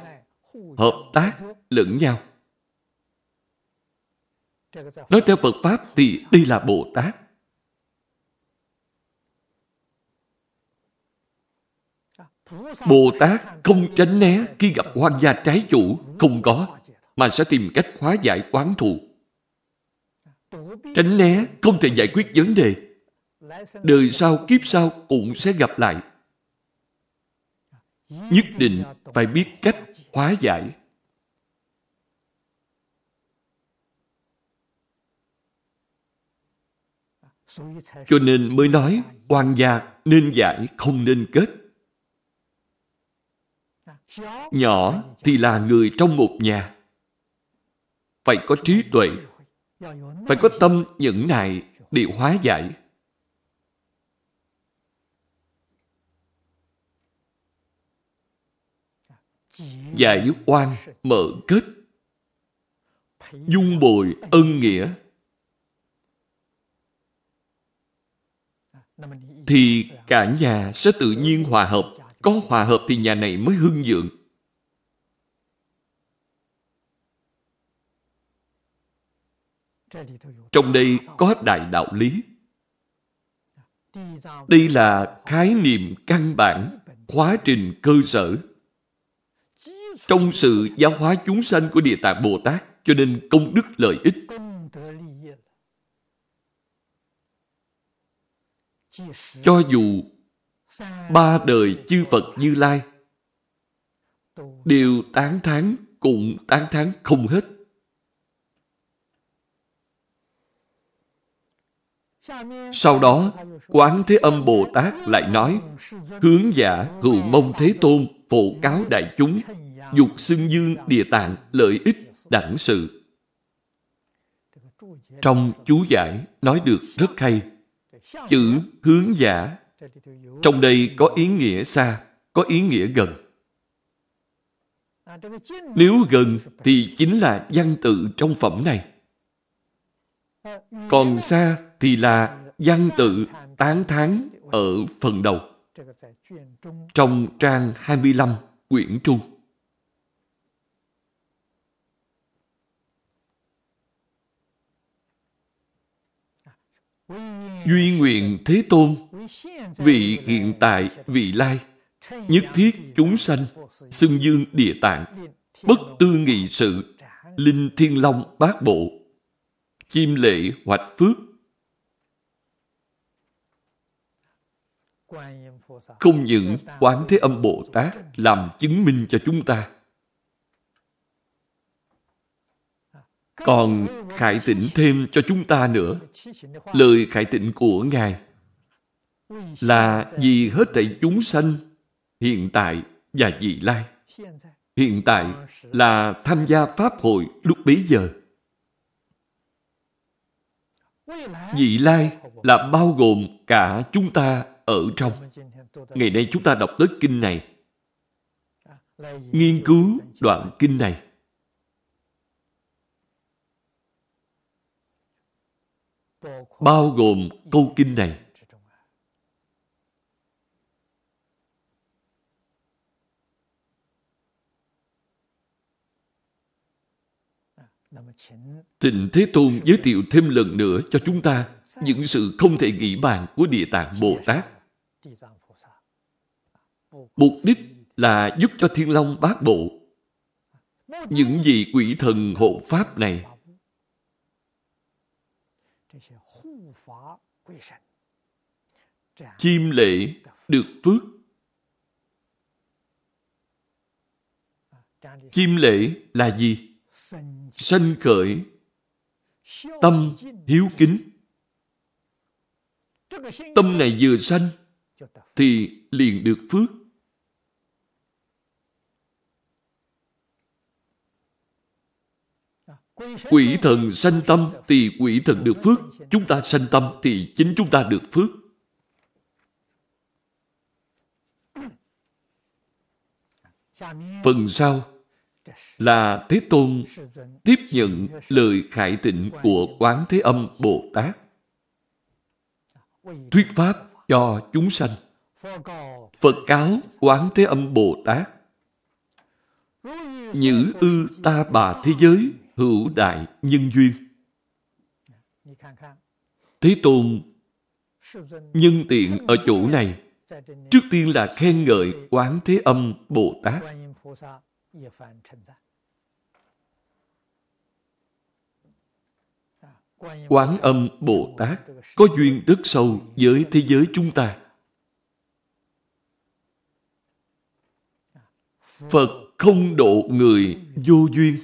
hợp tác lẫn nhau Nói theo Phật Pháp thì đây là Bồ Tát. Bồ Tát không tránh né khi gặp hoang gia trái chủ, không có, mà sẽ tìm cách hóa giải quán thù. Tránh né không thể giải quyết vấn đề. Đời sau, kiếp sau cũng sẽ gặp lại. Nhất định phải biết cách hóa giải. Cho nên mới nói quan gia nên giải không nên kết. Nhỏ thì là người trong một nhà. Phải có trí tuệ, phải có tâm nhẫn nại để hóa giải. Giải oan mở kết dung bồi ân nghĩa thì cả nhà sẽ tự nhiên hòa hợp. Có hòa hợp thì nhà này mới hưng vượng. Trong đây có đại đạo lý. Đây là khái niệm căn bản, quá trình cơ sở. Trong sự giáo hóa chúng sanh của Địa Tạng Bồ Tát, cho nên công đức lợi ích cho dù ba đời chư Phật Như Lai đều tán thán cũng tán thán không hết. Sau đó, Quán Thế Âm Bồ Tát lại nói, hướng giả hữu mông Thế Tôn phổ cáo đại chúng, dục xưng dương địa tạng lợi ích đẳng sự. Trong chú giải nói được rất hay. Chữ hướng giả trong đây có ý nghĩa xa, có ý nghĩa gần. Nếu gần thì chính là văn tự trong phẩm này. Còn xa thì là văn tự tán thán ở phần đầu. Trong trang 25 quyển trung. duy nguyện thế tôn vị hiện tại vị lai nhất thiết chúng sanh xưng dương địa tạng bất tư nghị sự linh thiên long bát bộ chim lệ hoạch phước không những quán thế âm bồ tát làm chứng minh cho chúng ta còn khải tịnh thêm cho chúng ta nữa. Lời khải tịnh của Ngài là vì hết thảy chúng sanh hiện tại và vị lai. Hiện tại là tham gia Pháp hội lúc bấy giờ. Vị lai là bao gồm cả chúng ta ở trong. Ngày nay chúng ta đọc tới kinh này, nghiên cứu đoạn kinh này bao gồm câu kinh này. Thịnh Thế Tôn giới thiệu thêm lần nữa cho chúng ta những sự không thể nghĩ bàn của Địa Tạng Bồ Tát. Mục đích là giúp cho Thiên Long bát bộ. Những vị quỷ thần hộ Pháp này Chim lễ được phước. Chim lễ là gì? Sanh khởi, tâm hiếu kính. Tâm này vừa sanh thì liền được phước. Quỷ thần sanh tâm thì quỷ thần được phước. Chúng ta sanh tâm thì chính chúng ta được phước. Phần sau là Thế Tôn tiếp nhận lời khải tịnh của Quán Thế Âm Bồ Tát. Thuyết Pháp cho chúng sanh. Phật cáo Quán Thế Âm Bồ Tát. Nhữ ư ta bà thế giới hữu đại nhân duyên. Thế Tôn nhân tiện ở chỗ này Trước tiên là khen ngợi Quán Thế Âm Bồ Tát. Quán Âm Bồ Tát có duyên rất sâu với thế giới chúng ta. Phật không độ người vô duyên.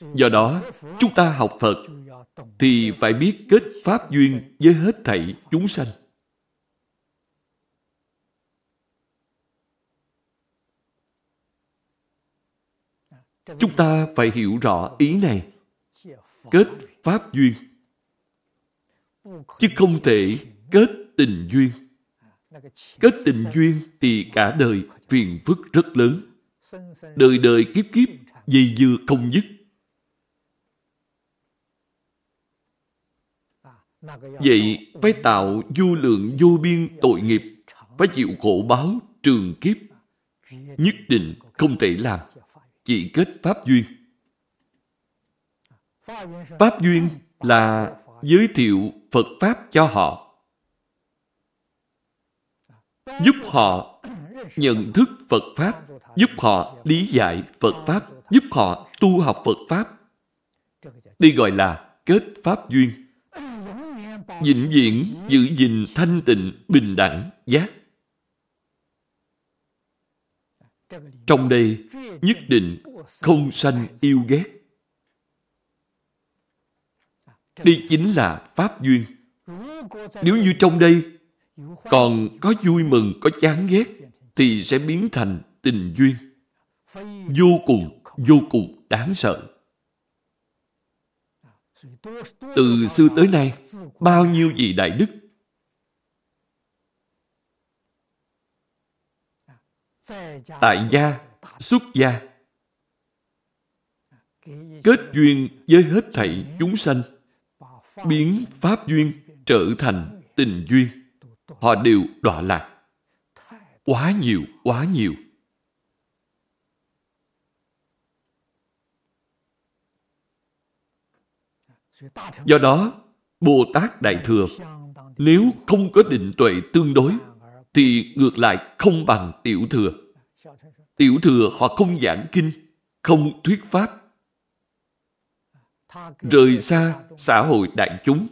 Do đó, chúng ta học Phật thì phải biết kết pháp duyên với hết thảy chúng sanh. Chúng ta phải hiểu rõ ý này. Kết pháp duyên. Chứ không thể kết tình duyên. Kết tình duyên thì cả đời phiền phức rất lớn. Đời đời kiếp kiếp, dây dưa không dứt. Vậy phải tạo vô lượng vô biên tội nghiệp, phải chịu khổ báo trường kiếp, nhất định không thể làm, chỉ kết Pháp Duyên. Pháp Duyên là giới thiệu Phật Pháp cho họ, giúp họ nhận thức Phật Pháp, giúp họ lý giải Phật Pháp, giúp họ tu học Phật Pháp. Đây gọi là kết Pháp Duyên vĩnh viễn giữ gìn thanh tịnh bình đẳng giác trong đây nhất định không sanh yêu ghét đây chính là pháp duyên nếu như trong đây còn có vui mừng có chán ghét thì sẽ biến thành tình duyên vô cùng vô cùng đáng sợ từ xưa tới nay bao nhiêu vị đại đức tại gia xuất gia kết duyên với hết thảy chúng sanh biến pháp duyên trở thành tình duyên họ đều đọa lạc quá nhiều quá nhiều Do đó, Bồ Tát Đại Thừa nếu không có định tuệ tương đối thì ngược lại không bằng Tiểu Thừa. Tiểu Thừa họ không giảng kinh, không thuyết pháp, rời xa xã hội đại chúng.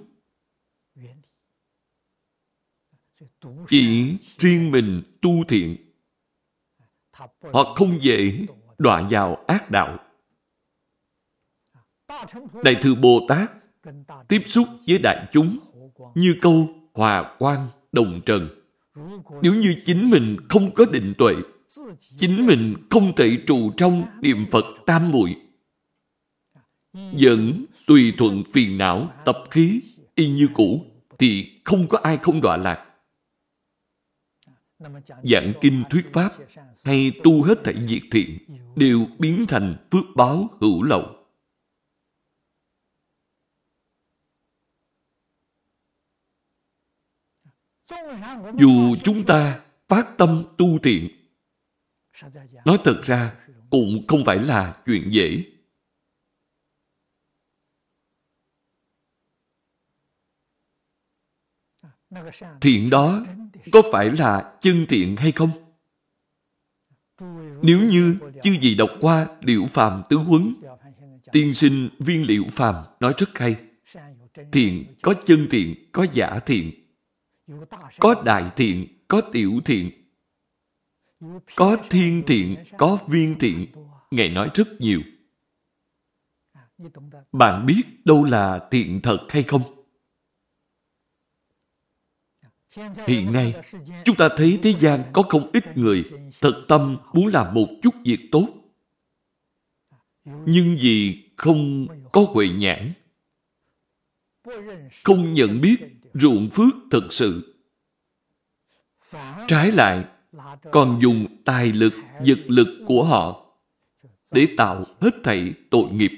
Chỉ riêng mình tu thiện. Họ không dễ đọa vào ác đạo. Đại Thừa Bồ Tát tiếp xúc với đại chúng như câu hòa quan đồng trần nếu như chính mình không có định tuệ chính mình không thể trụ trong niệm phật tam muội vẫn tùy thuận phiền não tập khí y như cũ thì không có ai không đọa lạc giảng kinh thuyết pháp hay tu hết thảy diệt thiện đều biến thành phước báo hữu lậu dù chúng ta phát tâm tu thiện nói thật ra cũng không phải là chuyện dễ thiện đó có phải là chân thiện hay không nếu như chư gì đọc qua liệu phàm tứ huấn tiên sinh viên liệu phàm nói rất hay thiện có chân thiện có giả thiện có đại thiện, có tiểu thiện, có thiên thiện, có viên thiện. Ngài nói rất nhiều. Bạn biết đâu là thiện thật hay không? Hiện nay, chúng ta thấy thế gian có không ít người thật tâm muốn làm một chút việc tốt. Nhưng vì không có huệ nhãn, không nhận biết ruộng phước thật sự. Trái lại, còn dùng tài lực, vật lực của họ để tạo hết thảy tội nghiệp.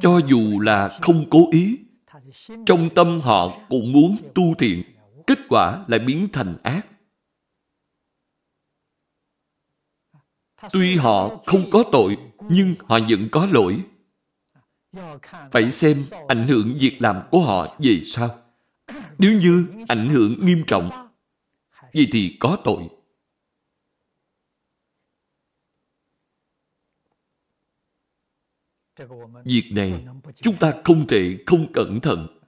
Cho dù là không cố ý, trong tâm họ cũng muốn tu thiện, kết quả lại biến thành ác. Tuy họ không có tội, nhưng họ vẫn có lỗi phải xem ảnh hưởng việc làm của họ về sao. Nếu như ảnh hưởng nghiêm trọng, vậy thì có tội. Việc này chúng ta không thể không cẩn thận.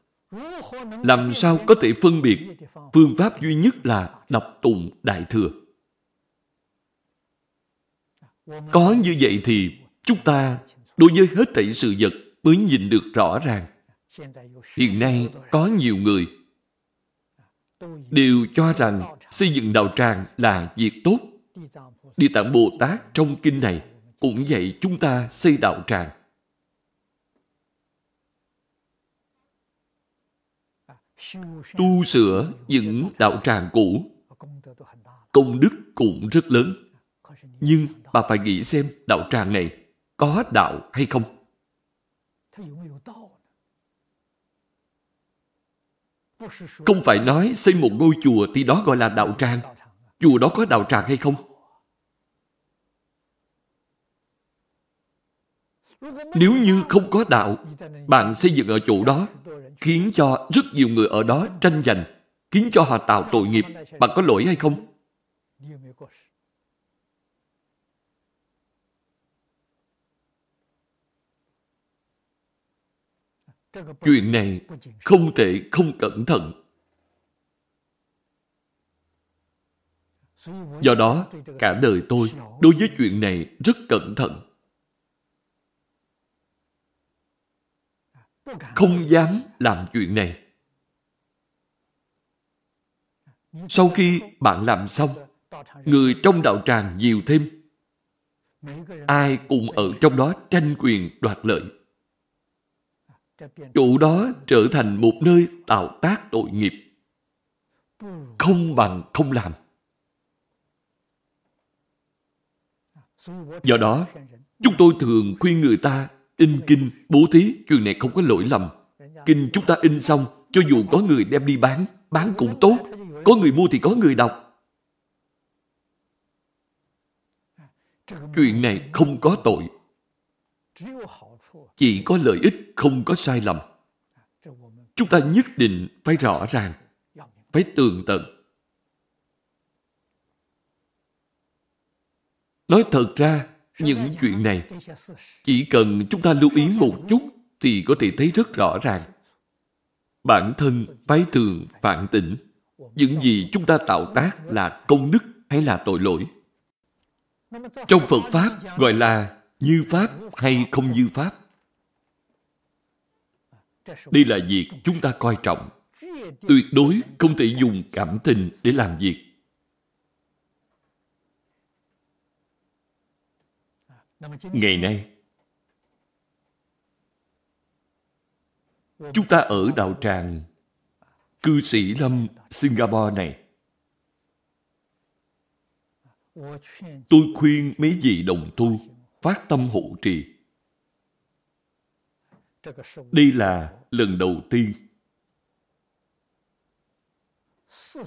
Làm sao có thể phân biệt phương pháp duy nhất là đọc tụng Đại Thừa. Có như vậy thì chúng ta đối với hết thảy sự vật mới nhìn được rõ ràng. Hiện nay có nhiều người đều cho rằng xây dựng đạo tràng là việc tốt. Địa Tạng Bồ Tát trong kinh này cũng dạy chúng ta xây đạo tràng. Tu sửa những đạo tràng cũ, công đức cũng rất lớn. Nhưng bà phải nghĩ xem đạo tràng này có đạo hay không. Không phải nói xây một ngôi chùa thì đó gọi là đạo tràng. Chùa đó có đạo tràng hay không? Nếu như không có đạo, bạn xây dựng ở chỗ đó, khiến cho rất nhiều người ở đó tranh giành, khiến cho họ tạo tội nghiệp, bạn có lỗi hay không? chuyện này không thể không cẩn thận. Do đó, cả đời tôi đối với chuyện này rất cẩn thận. Không dám làm chuyện này. Sau khi bạn làm xong, người trong đạo tràng nhiều thêm. Ai cũng ở trong đó tranh quyền đoạt lợi chỗ đó trở thành một nơi tạo tác tội nghiệp không bằng không làm do đó chúng tôi thường khuyên người ta in kinh bố thí chuyện này không có lỗi lầm kinh chúng ta in xong cho dù có người đem đi bán bán cũng tốt có người mua thì có người đọc chuyện này không có tội chỉ có lợi ích không có sai lầm. Chúng ta nhất định phải rõ ràng, phải tường tận. Nói thật ra, những chuyện này chỉ cần chúng ta lưu ý một chút thì có thể thấy rất rõ ràng. Bản thân phái thường phản tỉnh, những gì chúng ta tạo tác là công đức hay là tội lỗi. Trong Phật Pháp gọi là như Pháp hay không như Pháp. Đây là việc chúng ta coi trọng. Tuyệt đối không thể dùng cảm tình để làm việc. Ngày nay, chúng ta ở đạo tràng cư sĩ lâm Singapore này. Tôi khuyên mấy vị đồng tu phát tâm hộ trì đây là lần đầu tiên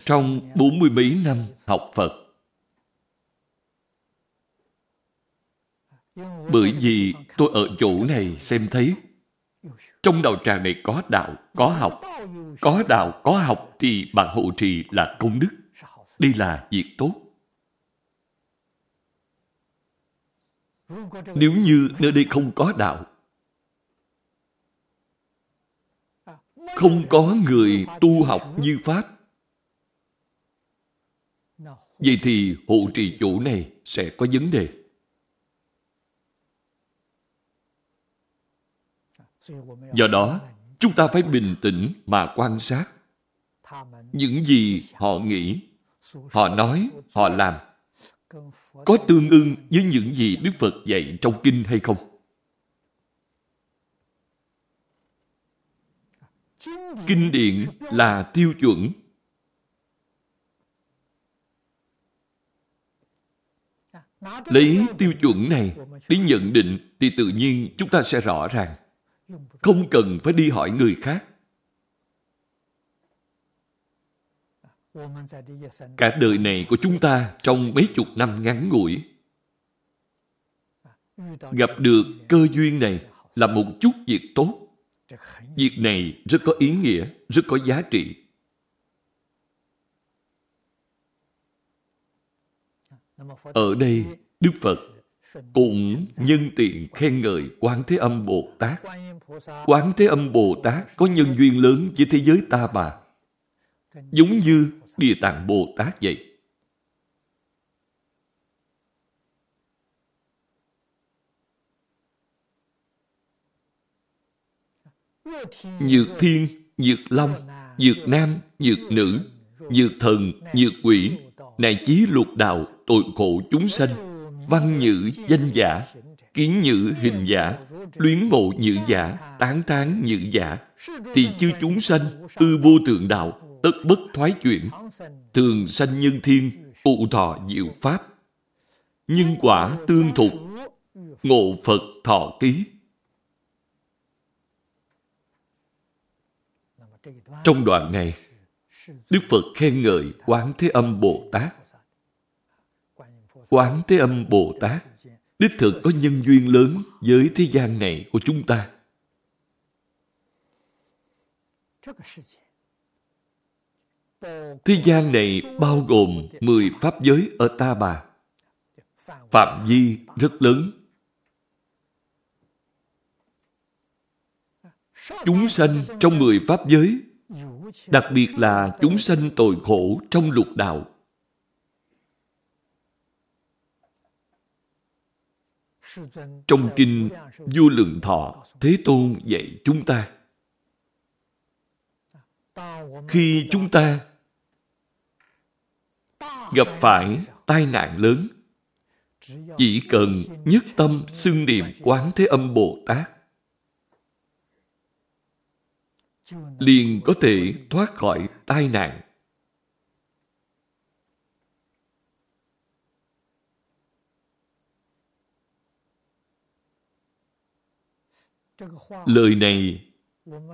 trong bốn mươi mấy năm học Phật. Bởi vì tôi ở chỗ này xem thấy trong đạo tràng này có đạo, có học. Có đạo, có học thì bạn hộ trì là công đức. Đây là việc tốt. Nếu như nơi đây không có đạo, không có người tu học như Pháp. Vậy thì hộ trì chủ này sẽ có vấn đề. Do đó, chúng ta phải bình tĩnh mà quan sát. Những gì họ nghĩ, họ nói, họ làm, có tương ưng với những gì Đức Phật dạy trong kinh hay không? kinh điển là tiêu chuẩn lấy tiêu chuẩn này để nhận định thì tự nhiên chúng ta sẽ rõ ràng không cần phải đi hỏi người khác cả đời này của chúng ta trong mấy chục năm ngắn ngủi gặp được cơ duyên này là một chút việc tốt Việc này rất có ý nghĩa, rất có giá trị. Ở đây, Đức Phật cũng nhân tiện khen ngợi Quán Thế Âm Bồ Tát. Quán Thế Âm Bồ Tát có nhân duyên lớn với thế giới ta bà. Giống như Địa Tạng Bồ Tát vậy. nhược thiên, nhược long, nhược nam, nhược nữ, nhược thần, nhược quỷ, này chí lục đạo, tội khổ chúng sanh, văn nhữ danh giả, kiến nhữ hình giả, luyến mộ nhữ giả, tán tán nhữ giả, thì chư chúng sanh, ư vô tượng đạo, tất bất thoái chuyển, thường sanh nhân thiên, cụ thọ diệu pháp, nhân quả tương thục, ngộ Phật thọ ký. Trong đoạn này, Đức Phật khen ngợi Quán Thế Âm Bồ Tát. Quán Thế Âm Bồ Tát đích thực có nhân duyên lớn với thế gian này của chúng ta. Thế gian này bao gồm 10 pháp giới ở Ta Bà. Phạm vi rất lớn chúng sanh trong mười pháp giới, đặc biệt là chúng sanh tội khổ trong lục đạo. Trong kinh Vô Lượng Thọ, Thế Tôn dạy chúng ta. Khi chúng ta gặp phải tai nạn lớn, chỉ cần nhất tâm xưng niệm quán thế âm Bồ Tát liền có thể thoát khỏi tai nạn. Lời này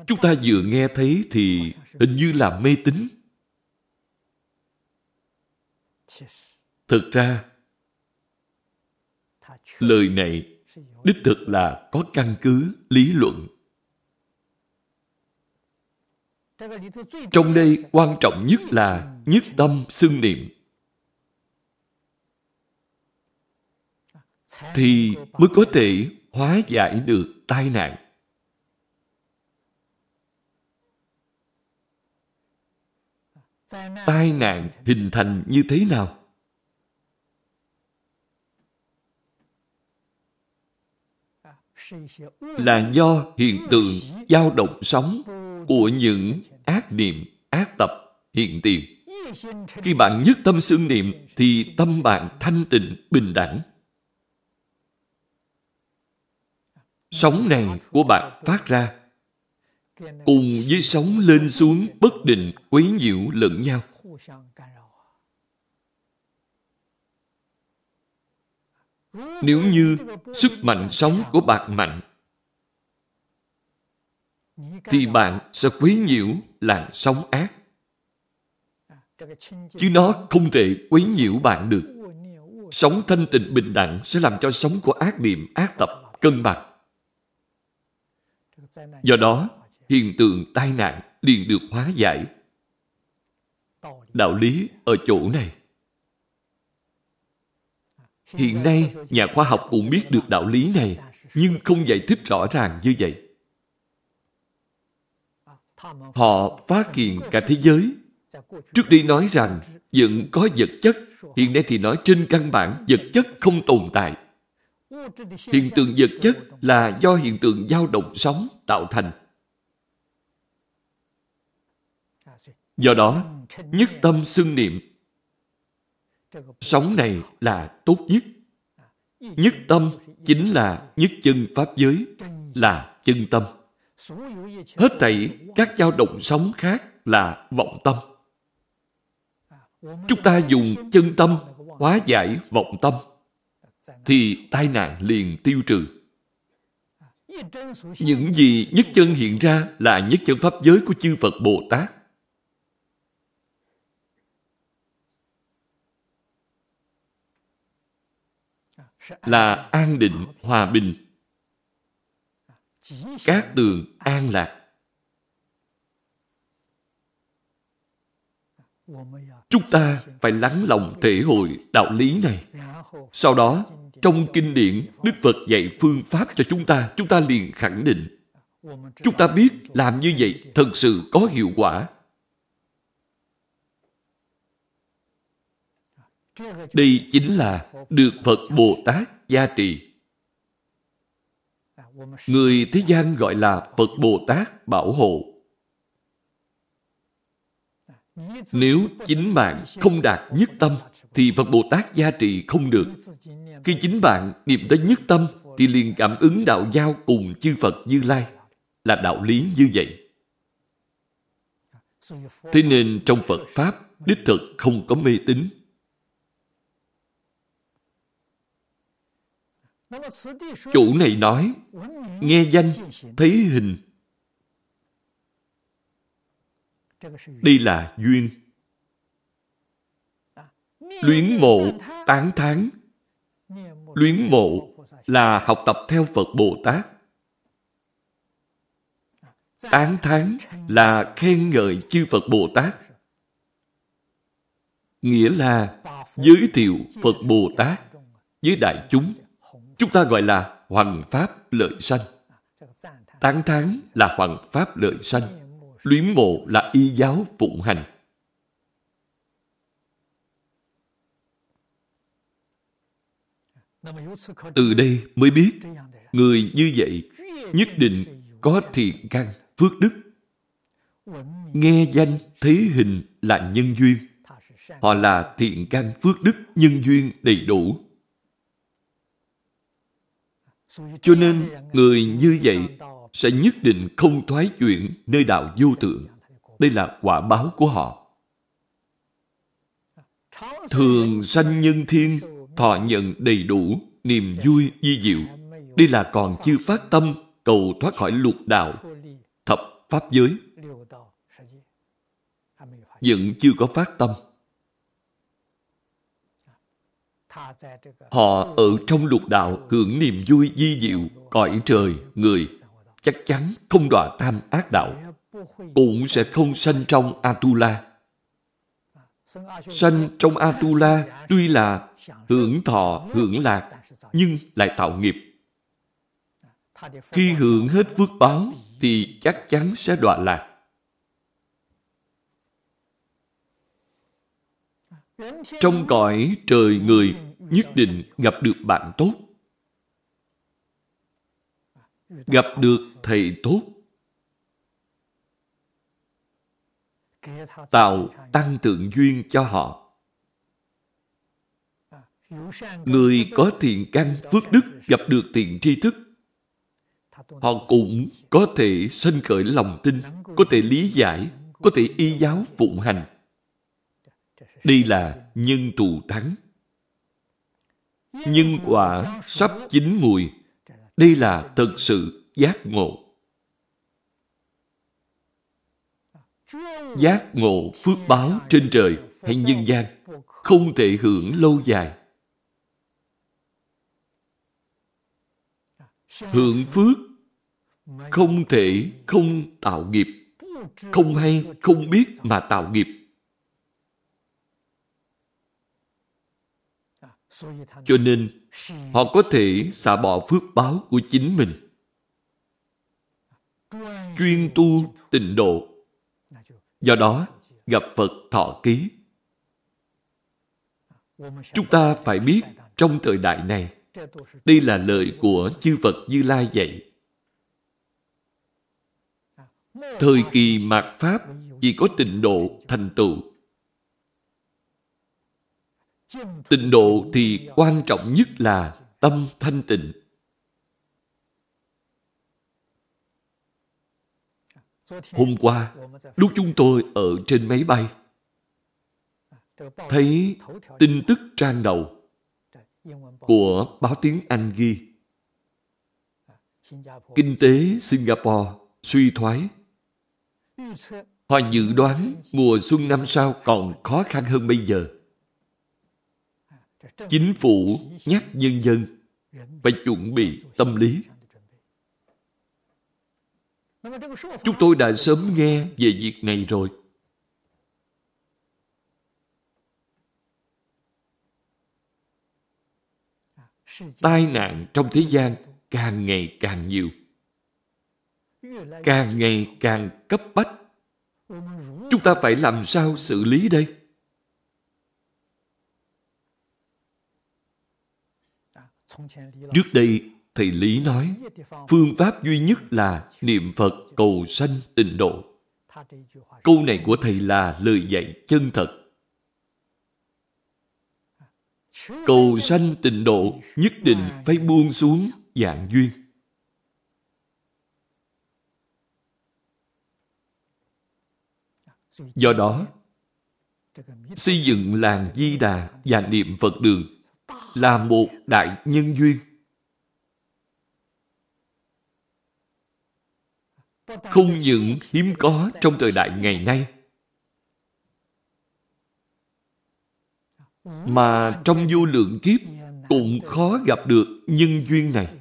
chúng ta vừa nghe thấy thì hình như là mê tín. Thực ra, lời này đích thực là có căn cứ lý luận Trong đây quan trọng nhất là nhất tâm xưng niệm. Thì mới có thể hóa giải được tai nạn. Tai nạn hình thành như thế nào? là do hiện tượng dao động sóng của những ác niệm, ác tập hiện tiền. Hmm. Khi bạn nhất tâm xương niệm thì tâm bạn thanh tịnh, bình đẳng. Sóng này của bạn phát ra cùng với sóng lên xuống bất định quấy nhiễu lẫn nhau. Nếu như sức mạnh sóng của bạn mạnh thì bạn sẽ quấy nhiễu làn sóng ác. Chứ nó không thể quấy nhiễu bạn được. Sống thanh tịnh bình đẳng sẽ làm cho sống của ác niệm, ác tập cân bằng. Do đó, hiện tượng tai nạn liền được hóa giải. Đạo lý ở chỗ này. Hiện nay, nhà khoa học cũng biết được đạo lý này, nhưng không giải thích rõ ràng như vậy. Họ phát hiện cả thế giới. Trước đi nói rằng dựng có vật chất, hiện nay thì nói trên căn bản vật chất không tồn tại. Hiện tượng vật chất là do hiện tượng dao động sóng tạo thành. Do đó, nhất tâm xưng niệm. Sống này là tốt nhất. Nhất tâm chính là nhất chân Pháp giới, là chân tâm. Hết thảy các dao động sống khác là vọng tâm. Chúng ta dùng chân tâm hóa giải vọng tâm thì tai nạn liền tiêu trừ. Những gì nhất chân hiện ra là nhất chân pháp giới của chư Phật Bồ Tát. Là an định, hòa bình, các tường an lạc chúng ta phải lắng lòng thể hội đạo lý này sau đó trong kinh điển đức phật dạy phương pháp cho chúng ta chúng ta liền khẳng định chúng ta biết làm như vậy thật sự có hiệu quả đây chính là được phật bồ tát gia trì người thế gian gọi là phật bồ tát bảo hộ nếu chính bạn không đạt nhất tâm thì phật bồ tát gia trị không được khi chính bạn niệm tới nhất tâm thì liền cảm ứng đạo giao cùng chư phật như lai là đạo lý như vậy thế nên trong phật pháp đích thực không có mê tín Chủ này nói, nghe danh, thấy hình. Đây là duyên. Luyến mộ, tán thán. Luyến mộ là học tập theo Phật Bồ Tát. Tán thán là khen ngợi chư Phật Bồ Tát. Nghĩa là giới thiệu Phật Bồ Tát với đại chúng Chúng ta gọi là hoàng pháp lợi sanh. Tán thán là hoàng pháp lợi sanh. Luyến mộ là y giáo phụng hành. Từ đây mới biết, người như vậy nhất định có thiện căn phước đức. Nghe danh thấy hình là nhân duyên. Họ là thiện căn phước đức nhân duyên đầy đủ cho nên, người như vậy sẽ nhất định không thoái chuyển nơi đạo vô thượng. Đây là quả báo của họ. Thường sanh nhân thiên, thọ nhận đầy đủ, niềm vui, di diệu. Đây là còn chưa phát tâm, cầu thoát khỏi lục đạo, thập pháp giới. Vẫn chưa có phát tâm. Họ ở trong lục đạo hưởng niềm vui di diệu, cõi trời, người, chắc chắn không đọa tam ác đạo, cũng sẽ không sanh trong Atula. Sanh trong Atula tuy là hưởng thọ, hưởng lạc, nhưng lại tạo nghiệp. Khi hưởng hết phước báo thì chắc chắn sẽ đọa lạc. Trong cõi trời người nhất định gặp được bạn tốt gặp được thầy tốt tạo tăng tượng duyên cho họ người có thiện căn phước đức gặp được thiện tri thức họ cũng có thể sân khởi lòng tin có thể lý giải có thể y giáo phụng hành đây là nhân thù thắng nhân quả sắp chín mùi đây là thật sự giác ngộ giác ngộ phước báo trên trời hay nhân gian không thể hưởng lâu dài hưởng phước không thể không tạo nghiệp không hay không biết mà tạo nghiệp Cho nên, họ có thể xả bỏ phước báo của chính mình. Chuyên tu tịnh độ. Do đó, gặp Phật thọ ký. Chúng ta phải biết trong thời đại này, đây là lời của chư Phật Như Lai dạy. Thời kỳ mạt Pháp chỉ có tịnh độ thành tựu tịnh độ thì quan trọng nhất là tâm thanh tịnh hôm qua lúc chúng tôi ở trên máy bay thấy tin tức trang đầu của báo tiếng anh ghi kinh tế singapore suy thoái họ dự đoán mùa xuân năm sau còn khó khăn hơn bây giờ chính phủ nhắc nhân dân phải chuẩn bị tâm lý chúng tôi đã sớm nghe về việc này rồi tai nạn trong thế gian càng ngày càng nhiều càng ngày càng cấp bách chúng ta phải làm sao xử lý đây Trước đây, Thầy Lý nói, phương pháp duy nhất là niệm Phật cầu sanh tịnh độ. Câu này của Thầy là lời dạy chân thật. Cầu sanh tịnh độ nhất định phải buông xuống dạng duyên. Do đó, xây dựng làng Di Đà và niệm Phật đường là một đại nhân duyên. Không những hiếm có trong thời đại ngày nay, mà trong vô lượng kiếp cũng khó gặp được nhân duyên này.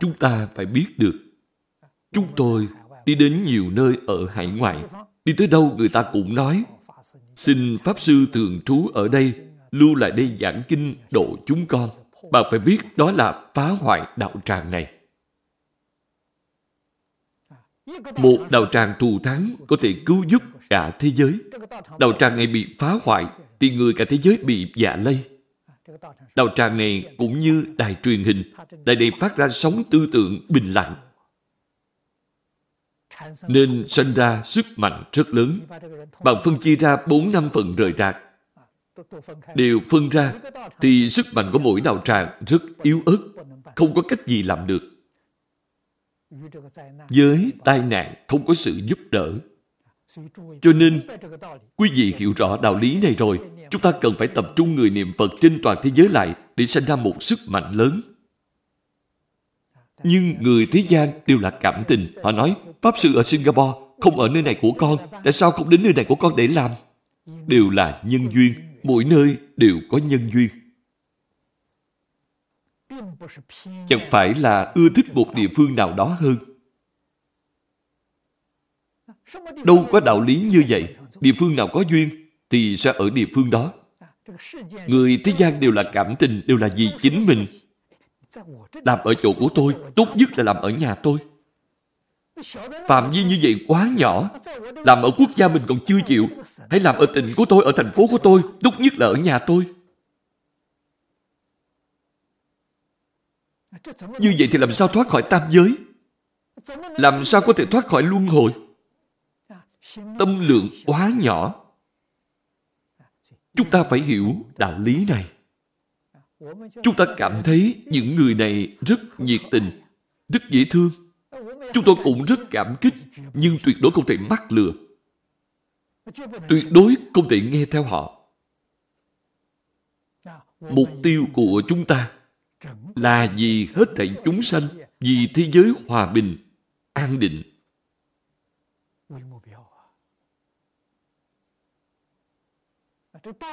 Chúng ta phải biết được. Chúng tôi đi đến nhiều nơi ở hải ngoại, đi tới đâu người ta cũng nói Xin Pháp Sư thường trú ở đây, lưu lại đây giảng kinh độ chúng con. Bạn phải biết đó là phá hoại đạo tràng này. Một đạo tràng thù thắng có thể cứu giúp cả thế giới. Đạo tràng này bị phá hoại thì người cả thế giới bị dạ lây. Đạo tràng này cũng như đài truyền hình, đài này phát ra sóng tư tưởng bình lặng nên sinh ra sức mạnh rất lớn. Bạn phân chia ra 4 năm phần rời rạc. Đều phân ra thì sức mạnh của mỗi đạo tràng rất yếu ớt, không có cách gì làm được. Với tai nạn không có sự giúp đỡ. Cho nên, quý vị hiểu rõ đạo lý này rồi, chúng ta cần phải tập trung người niệm Phật trên toàn thế giới lại để sinh ra một sức mạnh lớn nhưng người thế gian đều là cảm tình. Họ nói, Pháp Sư ở Singapore, không ở nơi này của con. Tại sao không đến nơi này của con để làm? Đều là nhân duyên. Mỗi nơi đều có nhân duyên. Chẳng phải là ưa thích một địa phương nào đó hơn. Đâu có đạo lý như vậy. Địa phương nào có duyên thì sẽ ở địa phương đó. Người thế gian đều là cảm tình, đều là vì chính mình, làm ở chỗ của tôi, tốt nhất là làm ở nhà tôi. Phạm vi như vậy quá nhỏ. Làm ở quốc gia mình còn chưa chịu. Hãy làm ở tỉnh của tôi, ở thành phố của tôi, tốt nhất là ở nhà tôi. Như vậy thì làm sao thoát khỏi tam giới? Làm sao có thể thoát khỏi luân hồi? Tâm lượng quá nhỏ. Chúng ta phải hiểu đạo lý này. Chúng ta cảm thấy những người này rất nhiệt tình, rất dễ thương. Chúng tôi cũng rất cảm kích, nhưng tuyệt đối không thể mắc lừa. Tuyệt đối không thể nghe theo họ. Mục tiêu của chúng ta là vì hết thảy chúng sanh, vì thế giới hòa bình, an định.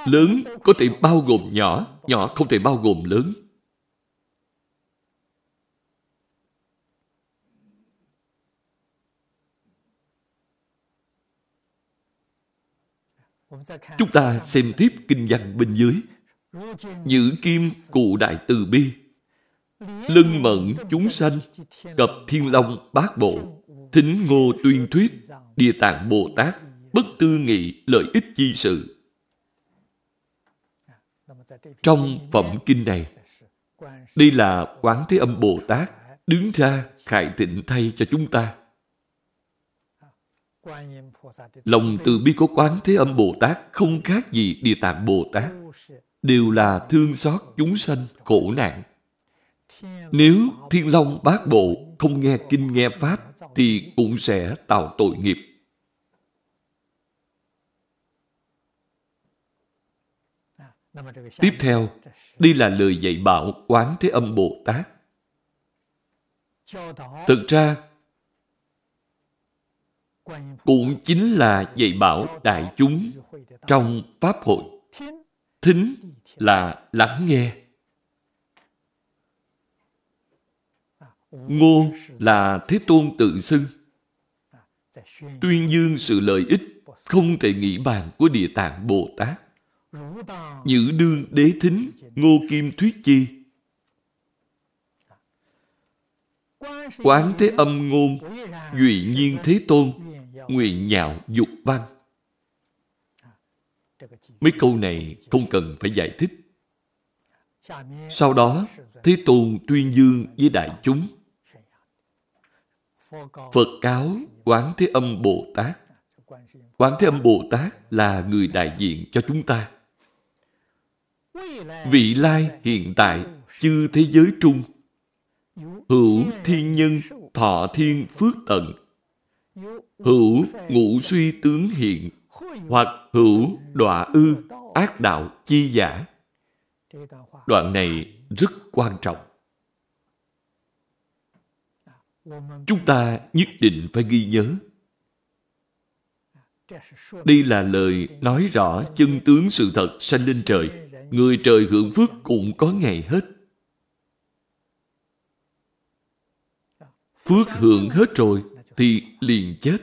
Lớn có thể bao gồm nhỏ, nhỏ không thể bao gồm lớn. Chúng ta xem tiếp kinh văn bên dưới. Nhữ kim cụ đại từ bi, lưng mẫn chúng sanh, cập thiên long bát bộ, thính ngô tuyên thuyết, địa tạng Bồ Tát, bất tư nghị lợi ích chi sự, trong phẩm kinh này, đây là Quán Thế Âm Bồ Tát đứng ra khai tịnh thay cho chúng ta. Lòng từ bi của Quán Thế Âm Bồ Tát không khác gì Địa Tạng Bồ Tát, đều là thương xót chúng sanh khổ nạn. Nếu Thiên Long Bát Bộ không nghe kinh nghe Pháp thì cũng sẽ tạo tội nghiệp. Tiếp theo, đây là lời dạy bảo Quán Thế Âm Bồ Tát. Thực ra, cũng chính là dạy bảo đại chúng trong Pháp hội. Thính là lắng nghe. Ngô là Thế Tôn tự xưng. Tuyên dương sự lợi ích không thể nghĩ bàn của Địa Tạng Bồ Tát. Nhữ đương đế thính Ngô Kim Thuyết Chi Quán thế âm ngôn Duy nhiên thế tôn Nguyện nhạo dục văn Mấy câu này không cần phải giải thích Sau đó Thế Tôn tuyên dương với đại chúng Phật cáo Quán Thế Âm Bồ Tát Quán Thế Âm Bồ Tát là người đại diện cho chúng ta vị lai hiện tại chư thế giới trung hữu thiên nhân thọ thiên phước tận hữu ngũ suy tướng hiện hoặc hữu đọa ư ác đạo chi giả đoạn này rất quan trọng chúng ta nhất định phải ghi nhớ đây là lời nói rõ chân tướng sự thật sanh lên trời người trời hưởng phước cũng có ngày hết phước hưởng hết rồi thì liền chết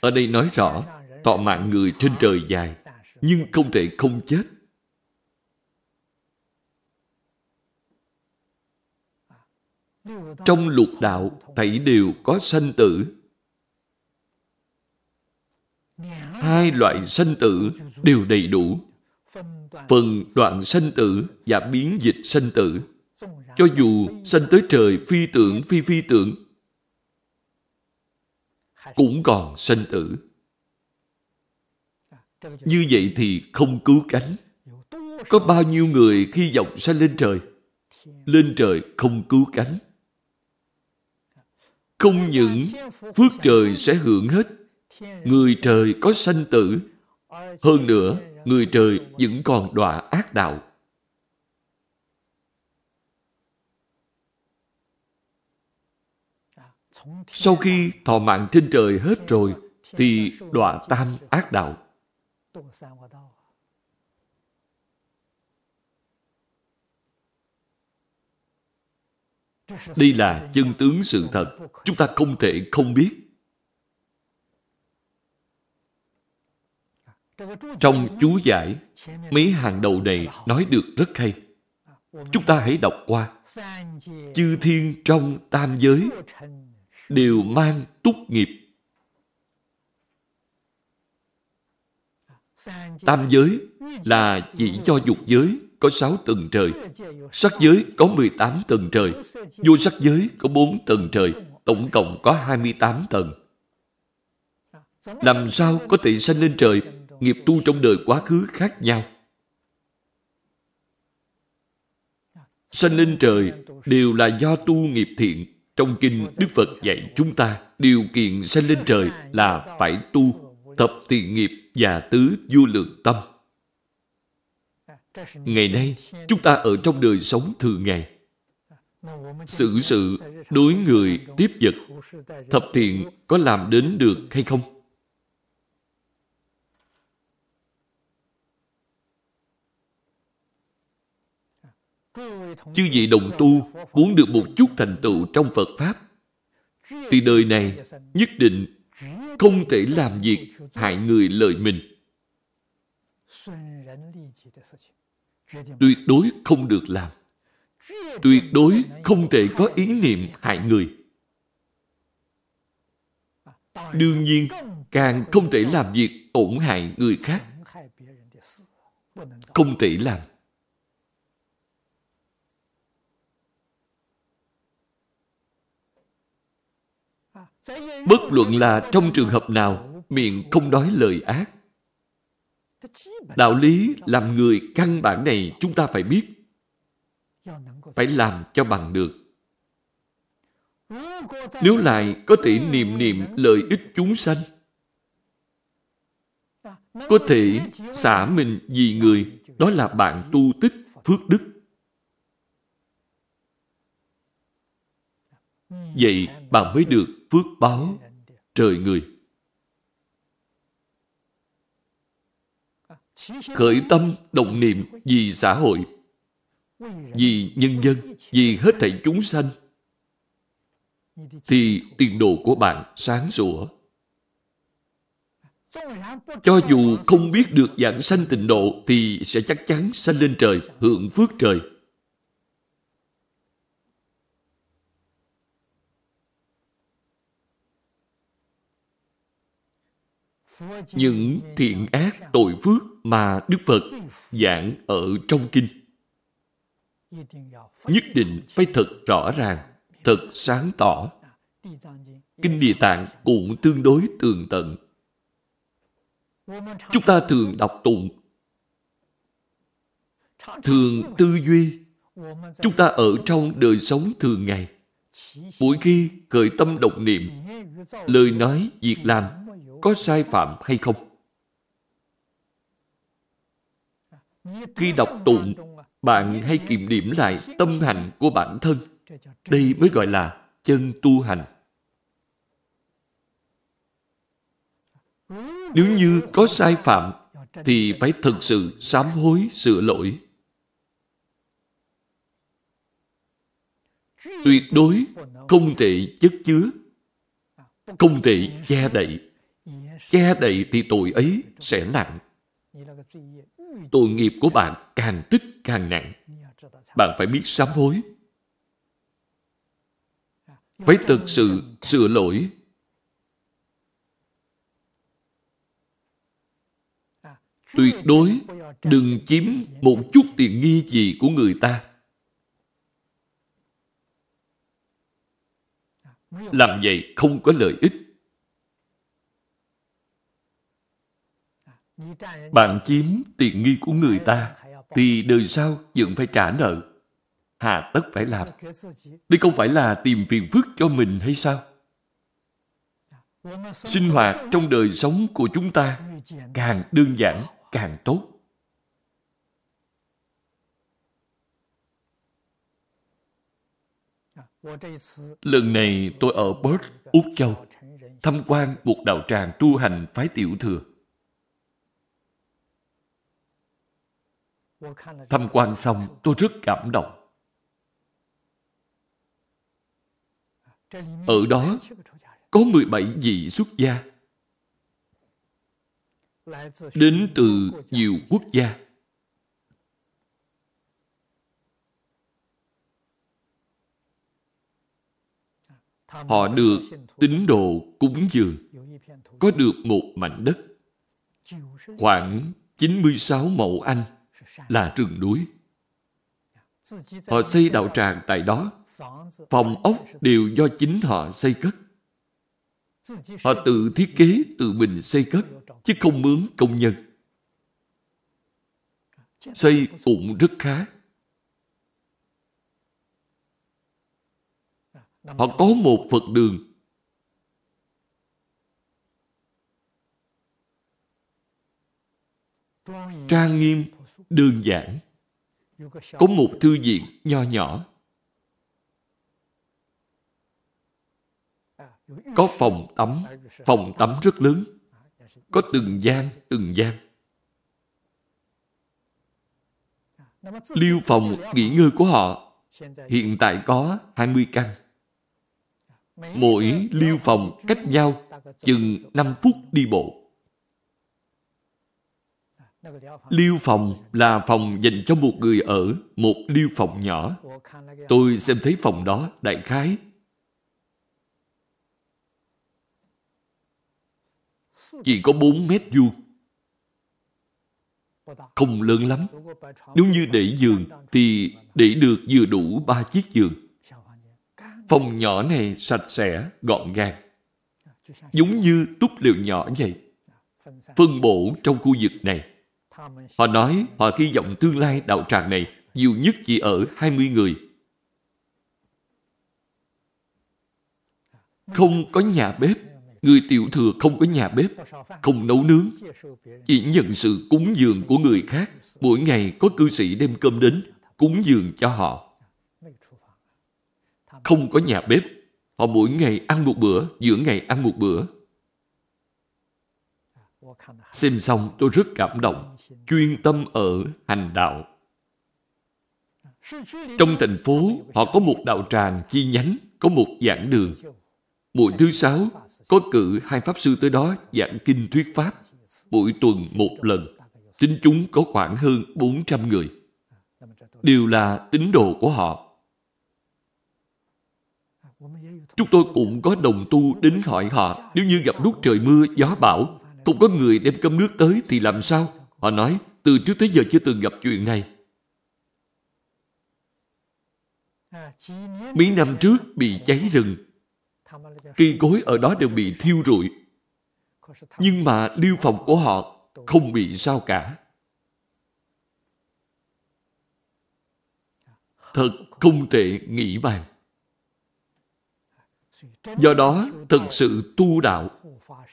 ở đây nói rõ thọ mạng người trên trời dài nhưng không thể không chết trong lục đạo thảy đều có sanh tử hai loại sanh tử đều đầy đủ. Phần đoạn sanh tử và biến dịch sanh tử. Cho dù sanh tới trời phi tưởng phi phi tưởng, cũng còn sanh tử. Như vậy thì không cứu cánh. Có bao nhiêu người khi vọng sanh lên trời? Lên trời không cứu cánh. Không những phước trời sẽ hưởng hết, người trời có sanh tử hơn nữa, người trời vẫn còn đọa ác đạo. Sau khi thọ mạng trên trời hết rồi, thì đọa tam ác đạo. Đây là chân tướng sự thật, chúng ta không thể không biết. Trong chú giải, mấy hàng đầu này nói được rất hay. Chúng ta hãy đọc qua. Chư thiên trong tam giới đều mang túc nghiệp. Tam giới là chỉ cho dục giới có 6 tầng trời, sắc giới có 18 tầng trời, vô sắc giới có 4 tầng trời, tổng cộng có 28 tầng. Làm sao có thể sanh lên trời nghiệp tu trong đời quá khứ khác nhau. Sanh lên trời đều là do tu nghiệp thiện. Trong kinh Đức Phật dạy chúng ta điều kiện sanh lên trời là phải tu thập thiện nghiệp và tứ vô lượng tâm. Ngày nay, chúng ta ở trong đời sống thường ngày. Sự sự đối người tiếp vật, thập thiện có làm đến được hay không? Chư vị đồng tu muốn được một chút thành tựu trong Phật Pháp, thì đời này nhất định không thể làm việc hại người lợi mình. Tuyệt đối không được làm. Tuyệt đối không thể có ý niệm hại người. Đương nhiên, càng không thể làm việc tổn hại người khác. Không thể làm. Bất luận là trong trường hợp nào, miệng không nói lời ác. Đạo lý làm người căn bản này chúng ta phải biết. Phải làm cho bằng được. Nếu lại có thể niệm niệm lợi ích chúng sanh, có thể xả mình vì người, đó là bạn tu tích, phước đức. Vậy bạn mới được phước báo trời người. Khởi tâm động niệm vì xã hội, vì nhân dân, vì hết thảy chúng sanh, thì tiền đồ của bạn sáng sủa. Cho dù không biết được dạng sanh tịnh độ thì sẽ chắc chắn sanh lên trời, hưởng phước trời. những thiện ác tội phước mà Đức Phật giảng ở trong kinh. Nhất định phải thật rõ ràng, thật sáng tỏ. Kinh Địa Tạng cũng tương đối tường tận. Chúng ta thường đọc tụng, thường tư duy. Chúng ta ở trong đời sống thường ngày. Mỗi khi khởi tâm động niệm, lời nói, việc làm có sai phạm hay không. Khi đọc tụng, bạn hay kiểm điểm lại tâm hành của bản thân. Đây mới gọi là chân tu hành. Nếu như có sai phạm, thì phải thực sự sám hối sửa lỗi. Tuyệt đối không thể chất chứa, không thể che đậy che đậy thì tội ấy sẽ nặng. Tội nghiệp của bạn càng tích càng nặng. Bạn phải biết sám hối. Phải thực sự sửa lỗi. Tuyệt đối đừng chiếm một chút tiền nghi gì của người ta. Làm vậy không có lợi ích. Bạn chiếm tiện nghi của người ta, thì đời sau vẫn phải trả nợ. Hà tất phải làm. Đây không phải là tìm phiền phức cho mình hay sao? Sinh hoạt trong đời sống của chúng ta càng đơn giản, càng tốt. Lần này tôi ở Perth, Úc Châu, tham quan một đạo tràng tu hành phái tiểu thừa. Tham quan xong, tôi rất cảm động. Ở đó có 17 vị xuất gia đến từ nhiều quốc gia. Họ được tín đồ cúng dường, có được một mảnh đất, khoảng 96 mẫu Anh là rừng núi. Họ xây đạo tràng tại đó. Phòng ốc đều do chính họ xây cất. Họ tự thiết kế, tự mình xây cất, chứ không mướn công nhân. Xây cũng rất khá. Họ có một Phật đường. Trang nghiêm đơn giản. Có một thư viện nho nhỏ. Có phòng tắm, phòng tắm rất lớn. Có từng gian, từng gian. Lưu phòng nghỉ ngơi của họ hiện tại có 20 căn. Mỗi lưu phòng cách nhau chừng 5 phút đi bộ. Liêu phòng là phòng dành cho một người ở, một liêu phòng nhỏ. Tôi xem thấy phòng đó đại khái chỉ có 4 mét vuông. Không lớn lắm. Nếu như để giường thì để được vừa đủ ba chiếc giường. Phòng nhỏ này sạch sẽ, gọn gàng. Giống như túp lều nhỏ vậy. Phân bổ trong khu vực này. Họ nói họ hy vọng tương lai đạo tràng này nhiều nhất chỉ ở 20 người. Không có nhà bếp, người tiểu thừa không có nhà bếp, không nấu nướng, chỉ nhận sự cúng dường của người khác. Mỗi ngày có cư sĩ đem cơm đến, cúng dường cho họ. Không có nhà bếp, họ mỗi ngày ăn một bữa, giữa ngày ăn một bữa. Xem xong tôi rất cảm động chuyên tâm ở hành đạo. Trong thành phố, họ có một đạo tràng chi nhánh, có một giảng đường. buổi thứ sáu, có cử hai Pháp Sư tới đó giảng kinh thuyết Pháp, buổi tuần một lần. Tính chúng có khoảng hơn 400 người. Đều là tín đồ của họ. Chúng tôi cũng có đồng tu đến hỏi họ, nếu như gặp lúc trời mưa, gió bão, không có người đem cơm nước tới thì làm sao? Họ nói, từ trước tới giờ chưa từng gặp chuyện này. Mấy năm trước bị cháy rừng, cây cối ở đó đều bị thiêu rụi. Nhưng mà lưu phòng của họ không bị sao cả. Thật không thể nghĩ bàn. Do đó, thật sự tu đạo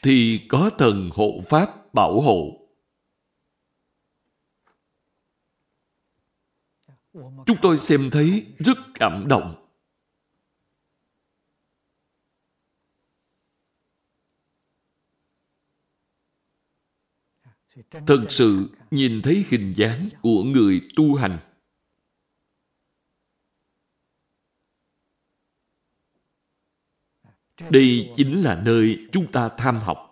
thì có thần hộ pháp bảo hộ. Chúng tôi xem thấy rất cảm động. Thật sự nhìn thấy hình dáng của người tu hành. Đây chính là nơi chúng ta tham học.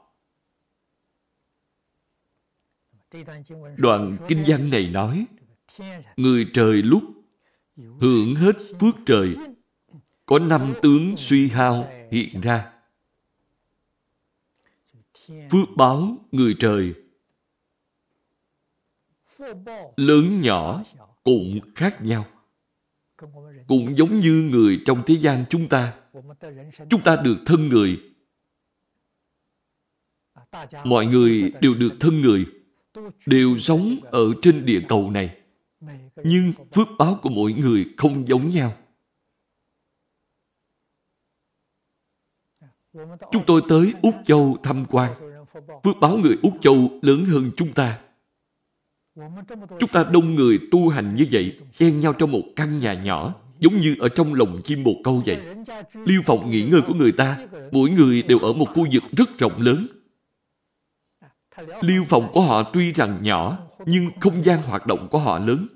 Đoạn kinh văn này nói người trời lúc hưởng hết phước trời có năm tướng suy hao hiện ra phước báo người trời lớn nhỏ cũng khác nhau cũng giống như người trong thế gian chúng ta chúng ta được thân người mọi người đều được thân người đều sống ở trên địa cầu này nhưng phước báo của mỗi người không giống nhau chúng tôi tới úc châu tham quan phước báo người úc châu lớn hơn chúng ta chúng ta đông người tu hành như vậy chen nhau trong một căn nhà nhỏ giống như ở trong lồng chim bồ câu vậy lưu phòng nghỉ ngơi của người ta mỗi người đều ở một khu vực rất rộng lớn lưu phòng của họ tuy rằng nhỏ nhưng không gian hoạt động của họ lớn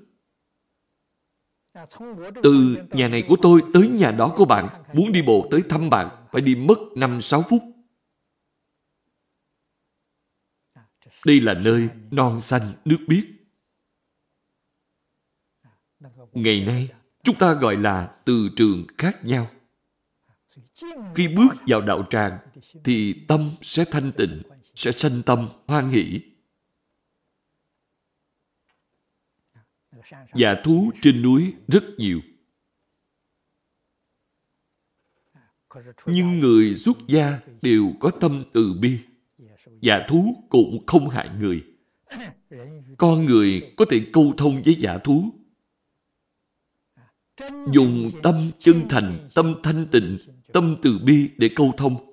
từ nhà này của tôi tới nhà đó của bạn, muốn đi bộ tới thăm bạn, phải đi mất 5-6 phút. Đây là nơi non xanh, nước biếc. Ngày nay, chúng ta gọi là từ trường khác nhau. Khi bước vào đạo tràng, thì tâm sẽ thanh tịnh, sẽ sanh tâm hoan hỷ, Giả dạ, thú trên núi rất nhiều. Nhưng người xuất gia đều có tâm từ bi. Giả dạ, thú cũng không hại người. Con người có thể câu thông với giả dạ thú. Dùng tâm chân thành, tâm thanh tịnh, tâm từ bi để câu thông.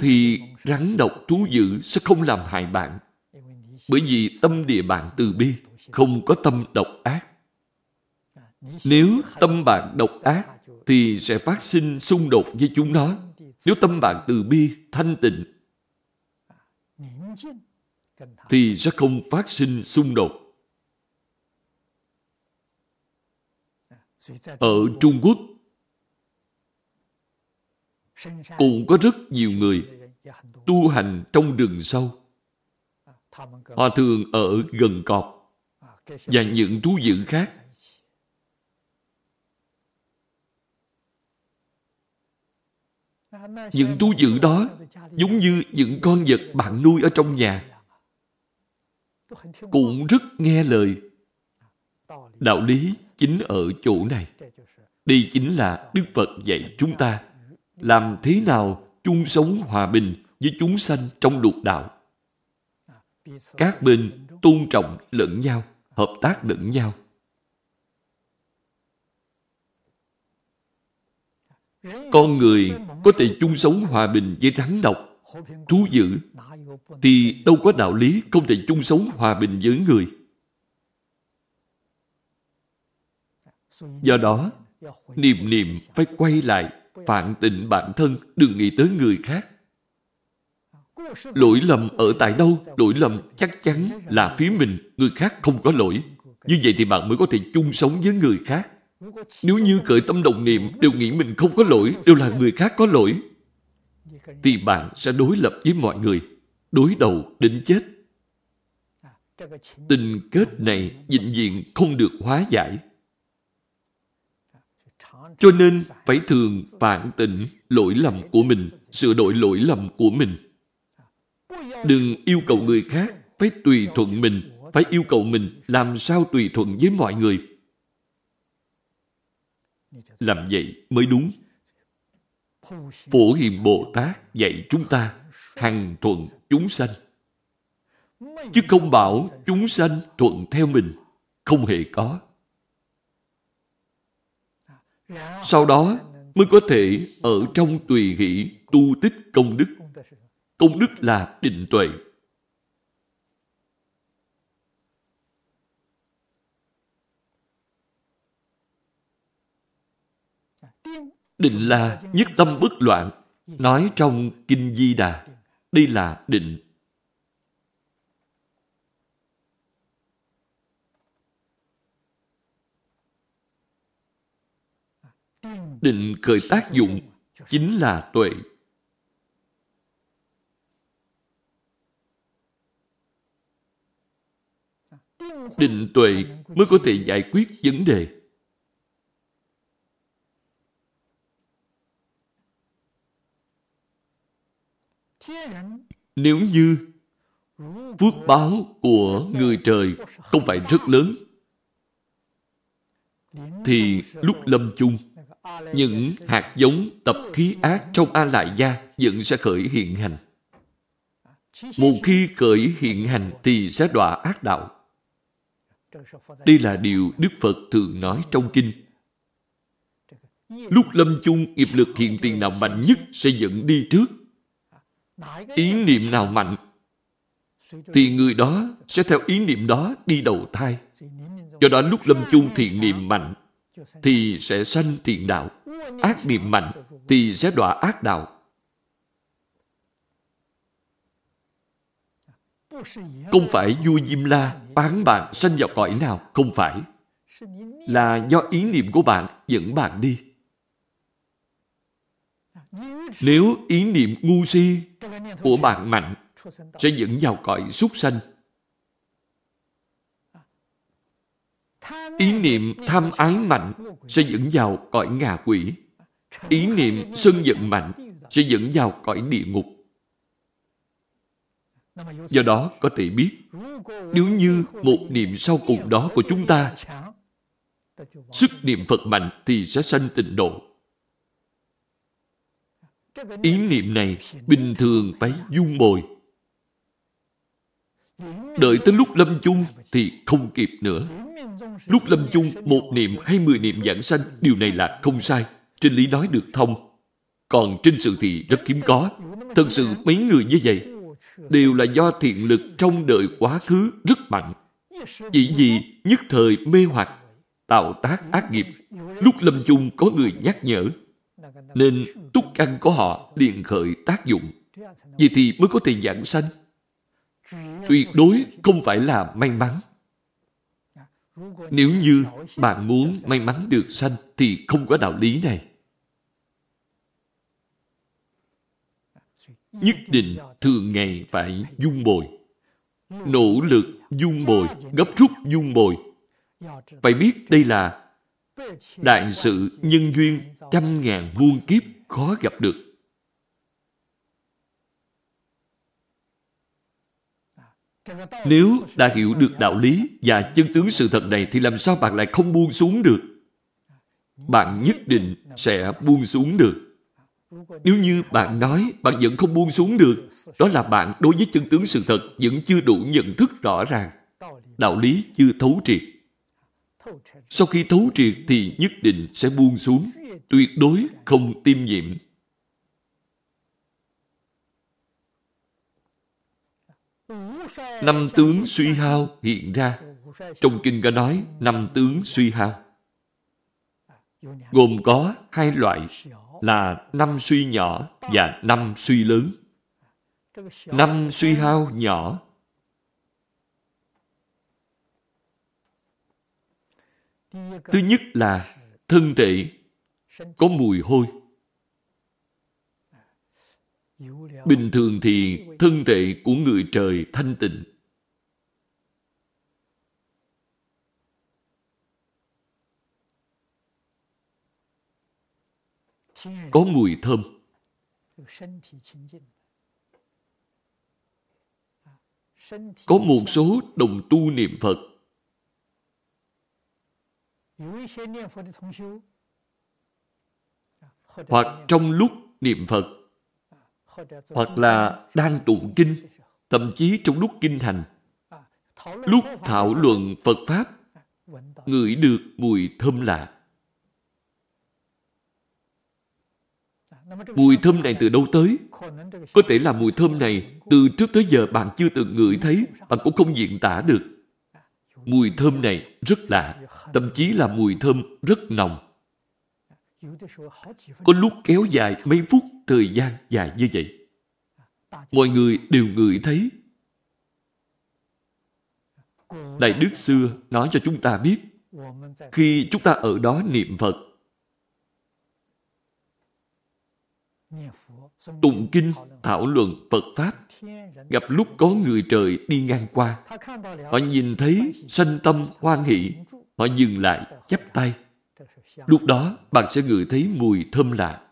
Thì rắn độc thú dữ sẽ không làm hại bạn. Bởi vì tâm địa bạn từ bi không có tâm độc ác. Nếu tâm bạn độc ác, thì sẽ phát sinh xung đột với chúng nó. Nếu tâm bạn từ bi, thanh tịnh, thì sẽ không phát sinh xung đột. Ở Trung Quốc cũng có rất nhiều người tu hành trong rừng sâu. Họ thường ở gần cọp và những thú dữ khác những thú dữ đó giống như những con vật bạn nuôi ở trong nhà cũng rất nghe lời đạo lý chính ở chỗ này đây chính là đức phật dạy chúng ta làm thế nào chung sống hòa bình với chúng sanh trong lục đạo các bên tôn trọng lẫn nhau hợp tác lẫn nhau. Con người có thể chung sống hòa bình với rắn độc, thú dữ, thì đâu có đạo lý không thể chung sống hòa bình với người. Do đó, niềm niệm phải quay lại, phản tịnh bản thân, đừng nghĩ tới người khác. Lỗi lầm ở tại đâu? Lỗi lầm chắc chắn là phía mình, người khác không có lỗi. Như vậy thì bạn mới có thể chung sống với người khác. Nếu như cởi tâm đồng niệm đều nghĩ mình không có lỗi, đều là người khác có lỗi, thì bạn sẽ đối lập với mọi người, đối đầu đến chết. Tình kết này vĩnh viễn không được hóa giải. Cho nên phải thường phản tỉnh lỗi lầm của mình, sửa đổi lỗi lầm của mình. Đừng yêu cầu người khác phải tùy thuận mình, phải yêu cầu mình làm sao tùy thuận với mọi người. Làm vậy mới đúng. Phổ Hiền Bồ Tát dạy chúng ta hằng thuận chúng sanh. Chứ không bảo chúng sanh thuận theo mình. Không hề có. Sau đó mới có thể ở trong tùy hỷ tu tích công đức Công đức là định tuệ. Định là nhất tâm bất loạn, nói trong Kinh Di Đà. Đây là định. Định khởi tác dụng chính là tuệ. định tuệ mới có thể giải quyết vấn đề. Nếu như phước báo của người trời không phải rất lớn, thì lúc lâm chung, những hạt giống tập khí ác trong A Lại Gia vẫn sẽ khởi hiện hành. Một khi khởi hiện hành thì sẽ đọa ác đạo. Đây là điều Đức Phật thường nói trong kinh. Lúc lâm chung, nghiệp lực hiện tiền nào mạnh nhất sẽ dẫn đi trước. Ý niệm nào mạnh, thì người đó sẽ theo ý niệm đó đi đầu thai. Do đó lúc lâm chung thiện niệm mạnh, thì sẽ sanh thiện đạo. Ác niệm mạnh, thì sẽ đọa ác đạo. Không phải vua Diêm La bán bạn sanh vào cõi nào, không phải. Là do ý niệm của bạn dẫn bạn đi. Nếu ý niệm ngu si của bạn mạnh, sẽ dẫn vào cõi súc sanh. Ý niệm tham ái mạnh sẽ dẫn vào cõi ngạ quỷ. Ý niệm sân giận mạnh sẽ dẫn vào cõi địa ngục. Do đó có thể biết, nếu như một niệm sau cùng đó của chúng ta, sức niệm Phật mạnh thì sẽ sanh tịnh độ. Ý niệm này bình thường phải dung bồi. Đợi tới lúc lâm chung thì không kịp nữa. Lúc lâm chung, một niệm hay mười niệm giảng sanh, điều này là không sai. Trên lý nói được thông. Còn trên sự thì rất hiếm có. Thật sự mấy người như vậy đều là do thiện lực trong đời quá khứ rất mạnh. Chỉ vì nhất thời mê hoặc, tạo tác ác nghiệp, lúc lâm chung có người nhắc nhở, nên túc căn của họ liền khởi tác dụng. Vậy thì mới có thể giảng sanh. Tuyệt đối không phải là may mắn. Nếu như bạn muốn may mắn được sanh thì không có đạo lý này. nhất định thường ngày phải dung bồi nỗ lực dung bồi gấp rút dung bồi phải biết đây là đại sự nhân duyên trăm ngàn muôn kiếp khó gặp được Nếu đã hiểu được đạo lý và chân tướng sự thật này thì làm sao bạn lại không buông xuống được? Bạn nhất định sẽ buông xuống được. Nếu như bạn nói bạn vẫn không buông xuống được, đó là bạn đối với chân tướng sự thật vẫn chưa đủ nhận thức rõ ràng. Đạo lý chưa thấu triệt. Sau khi thấu triệt thì nhất định sẽ buông xuống, tuyệt đối không tiêm nhiễm. Năm tướng suy hao hiện ra. Trong kinh có nói năm tướng suy hao. Gồm có hai loại là năm suy nhỏ và năm suy lớn. Năm suy hao nhỏ Thứ nhất là thân thể có mùi hôi. Bình thường thì thân thể của người trời thanh tịnh. có mùi thơm. Có một số đồng tu niệm Phật. Hoặc trong lúc niệm Phật, hoặc là đang tụng kinh, thậm chí trong lúc kinh thành, lúc thảo luận Phật Pháp, ngửi được mùi thơm lạ. Mùi thơm này từ đâu tới? Có thể là mùi thơm này từ trước tới giờ bạn chưa từng ngửi thấy, bạn cũng không diễn tả được. Mùi thơm này rất lạ, thậm chí là mùi thơm rất nồng. Có lúc kéo dài mấy phút, thời gian dài như vậy. Mọi người đều ngửi thấy. Đại Đức xưa nói cho chúng ta biết, khi chúng ta ở đó niệm Phật, tụng kinh, thảo luận Phật Pháp. Gặp lúc có người trời đi ngang qua, họ nhìn thấy sanh tâm hoan hỷ, họ dừng lại, chắp tay. Lúc đó bạn sẽ ngửi thấy mùi thơm lạ.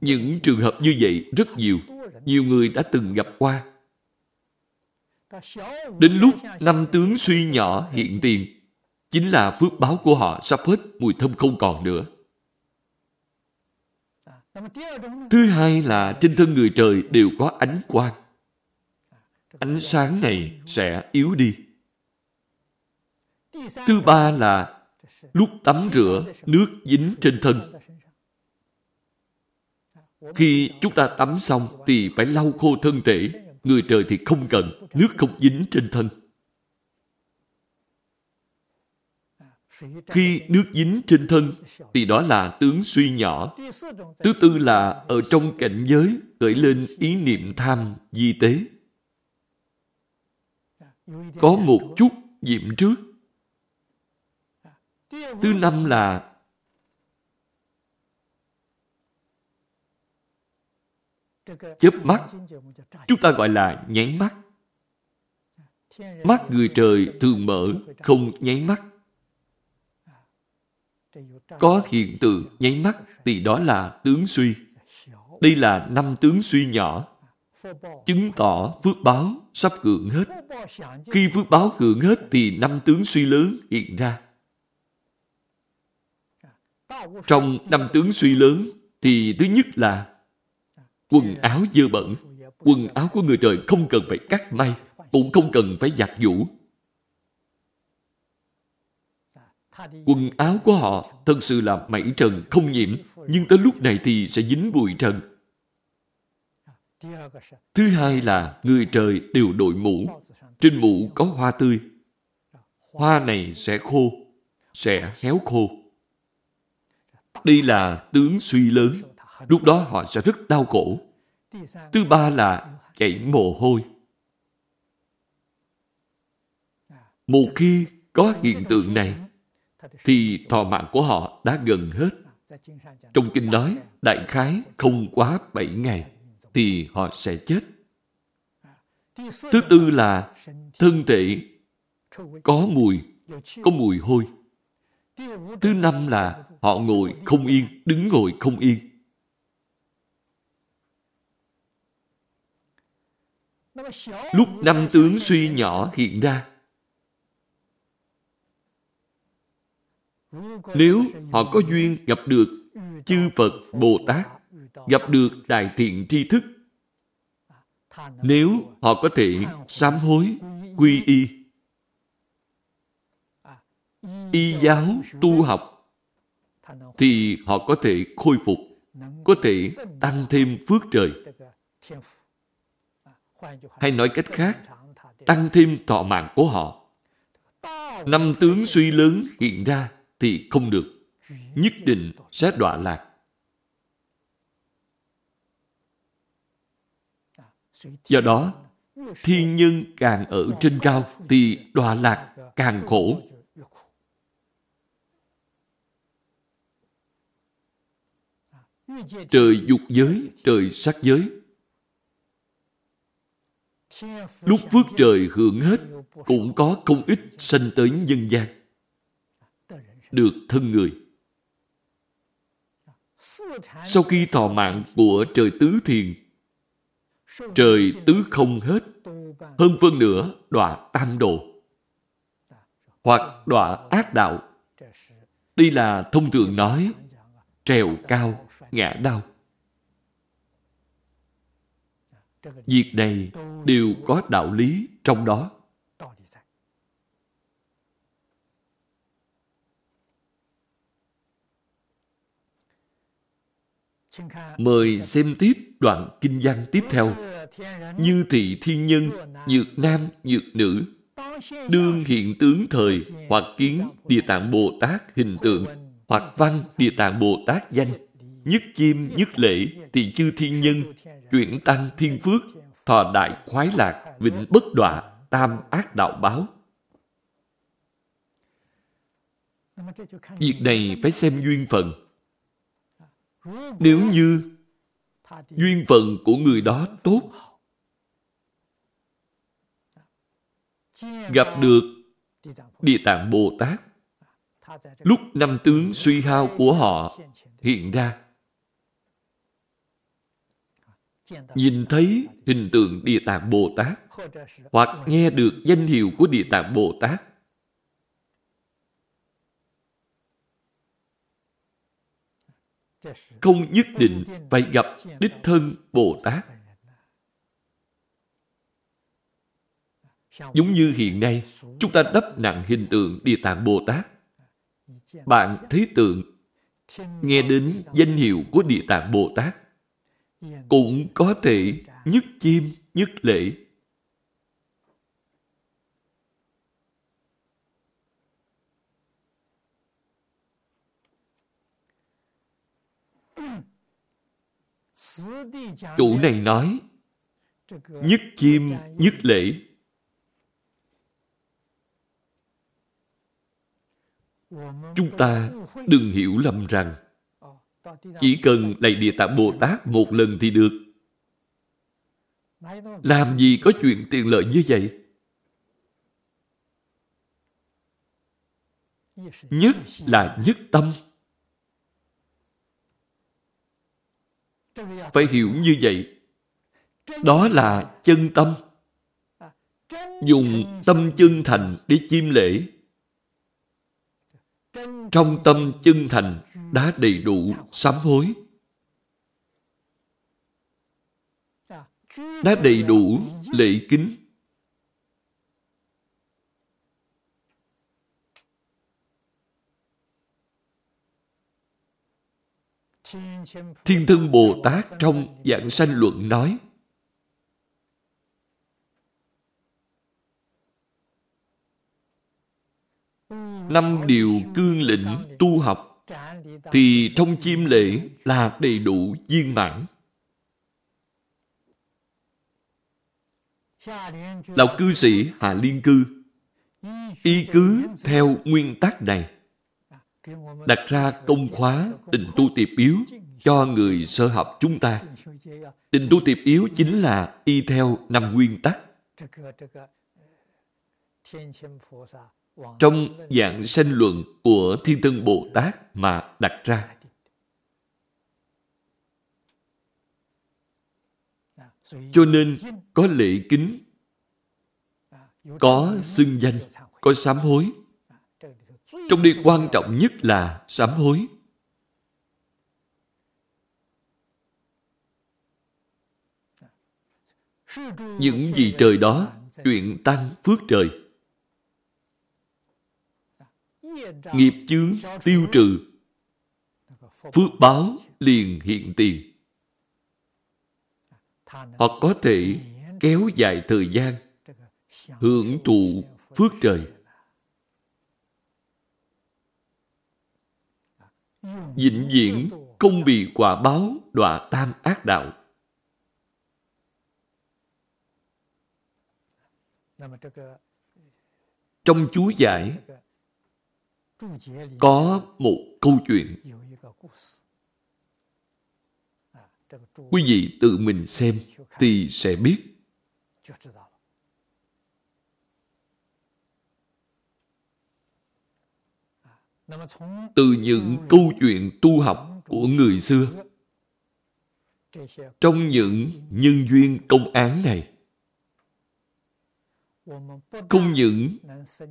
Những trường hợp như vậy rất nhiều, nhiều người đã từng gặp qua. Đến lúc năm tướng suy nhỏ hiện tiền, chính là phước báo của họ sắp hết mùi thơm không còn nữa thứ hai là trên thân người trời đều có ánh quang ánh sáng này sẽ yếu đi thứ ba là lúc tắm rửa nước dính trên thân khi chúng ta tắm xong thì phải lau khô thân thể người trời thì không cần nước không dính trên thân Khi nước dính trên thân thì đó là tướng suy nhỏ. Thứ tư là ở trong cảnh giới gợi lên ý niệm tham di tế. Có một chút diệm trước. Thứ năm là chớp mắt. Chúng ta gọi là nháy mắt. Mắt người trời thường mở, không nháy mắt. Có hiện tượng nháy mắt thì đó là tướng suy. Đây là năm tướng suy nhỏ, chứng tỏ phước báo sắp hưởng hết. Khi phước báo hưởng hết thì năm tướng suy lớn hiện ra. Trong năm tướng suy lớn thì thứ nhất là quần áo dơ bẩn. Quần áo của người trời không cần phải cắt may, cũng không cần phải giặt giũ, Quần áo của họ thật sự là mảy trần không nhiễm, nhưng tới lúc này thì sẽ dính bụi trần. Thứ hai là người trời đều đội mũ. Trên mũ có hoa tươi. Hoa này sẽ khô, sẽ héo khô. Đây là tướng suy lớn. Lúc đó họ sẽ rất đau khổ. Thứ ba là chảy mồ hôi. Một khi có hiện tượng này, thì thọ mạng của họ đã gần hết. Trong kinh nói, đại khái không quá 7 ngày thì họ sẽ chết. Thứ tư là thân thể có mùi, có mùi hôi. Thứ năm là họ ngồi không yên, đứng ngồi không yên. Lúc năm tướng suy nhỏ hiện ra, Nếu họ có duyên gặp được chư Phật, Bồ Tát, gặp được Đại Thiện Tri Thức, nếu họ có thể sám hối, quy y, y giáo, tu học, thì họ có thể khôi phục, có thể tăng thêm phước trời. Hay nói cách khác, tăng thêm thọ mạng của họ. Năm tướng suy lớn hiện ra thì không được. Nhất định sẽ đọa lạc. Do đó, thiên nhân càng ở trên cao thì đọa lạc càng khổ. Trời dục giới, trời sắc giới. Lúc phước trời hưởng hết, cũng có không ít sanh tới nhân gian được thân người. Sau khi thọ mạng của trời tứ thiền, trời tứ không hết, hơn phân nửa đọa tam độ, hoặc đọa ác đạo. Đây là thông thường nói, trèo cao, ngã đau. Việc này đều có đạo lý trong đó. Mời xem tiếp đoạn kinh văn tiếp theo. Như thị thiên nhân, nhược nam, nhược nữ, đương hiện tướng thời hoặc kiến địa tạng Bồ Tát hình tượng, hoặc văn địa tạng Bồ Tát danh, nhất chim, nhất lễ, thị chư thiên nhân, chuyển tăng thiên phước, thọ đại khoái lạc, vĩnh bất đọa, tam ác đạo báo. Việc này phải xem duyên phần. Nếu như duyên phận của người đó tốt, gặp được Địa Tạng Bồ Tát, lúc năm tướng suy hao của họ hiện ra, nhìn thấy hình tượng Địa Tạng Bồ Tát, hoặc nghe được danh hiệu của Địa Tạng Bồ Tát, không nhất định phải gặp đích thân Bồ Tát. Giống như hiện nay, chúng ta đắp nặng hình tượng Địa Tạng Bồ Tát. Bạn thấy tượng, nghe đến danh hiệu của Địa Tạng Bồ Tát, cũng có thể nhất chim, nhất lễ Chủ này nói, nhất chim, nhất lễ. Chúng ta đừng hiểu lầm rằng chỉ cần lạy Địa Tạng Bồ Tát một lần thì được. Làm gì có chuyện tiện lợi như vậy? Nhất là nhất tâm. phải hiểu như vậy đó là chân tâm dùng tâm chân thành để chiêm lễ trong tâm chân thành đã đầy đủ sám hối đã đầy đủ lễ kính Thiên Thân Bồ Tát trong Giảng Sanh Luận nói Năm điều cương lĩnh tu học thì trong chim lễ là đầy đủ viên mãn. Lão cư sĩ hà Liên Cư y cứ theo nguyên tắc này đặt ra công khóa tình tu tiệp yếu cho người sơ học chúng ta. Tình tu tiệp yếu chính là y theo năm nguyên tắc. Trong dạng sanh luận của Thiên Tân Bồ Tát mà đặt ra. Cho nên có lễ kính, có xưng danh, có sám hối, trong đi quan trọng nhất là sám hối. Những gì trời đó, chuyện tăng phước trời. Nghiệp chướng tiêu trừ, phước báo liền hiện tiền. Họ có thể kéo dài thời gian, hưởng thụ phước trời. vĩnh viễn không bị quả báo đọa tam ác đạo. Trong chú giải có một câu chuyện. Quý vị tự mình xem thì sẽ biết từ những câu chuyện tu học của người xưa trong những nhân duyên công án này không những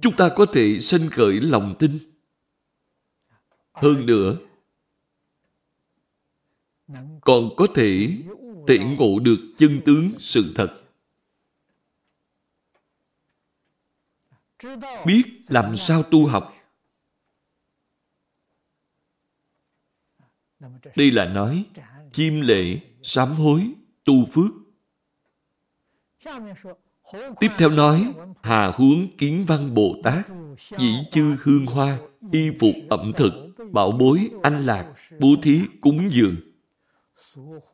chúng ta có thể sinh khởi lòng tin hơn nữa còn có thể thể ngộ được chân tướng sự thật biết làm sao tu học Đây là nói chiêm lễ, sám hối, tu phước. Tiếp theo nói, hà huống kiến văn Bồ Tát, dĩ chư hương hoa, y phục ẩm thực, bảo bối, anh lạc, bố thí, cúng dường.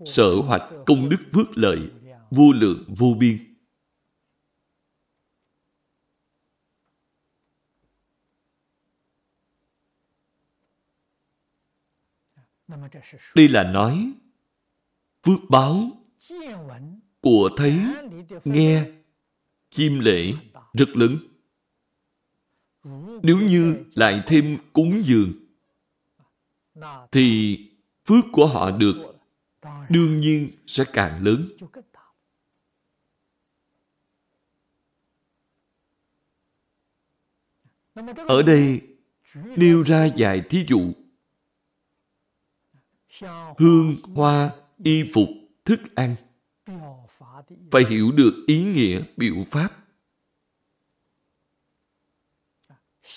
Sở hoạch công đức phước lợi, vô lượng vô biên. Đây là nói phước báo của thấy, nghe, chim lễ rất lớn. Nếu như lại thêm cúng dường, thì phước của họ được đương nhiên sẽ càng lớn. Ở đây nêu ra vài thí dụ hương hoa y phục thức ăn phải hiểu được ý nghĩa biểu pháp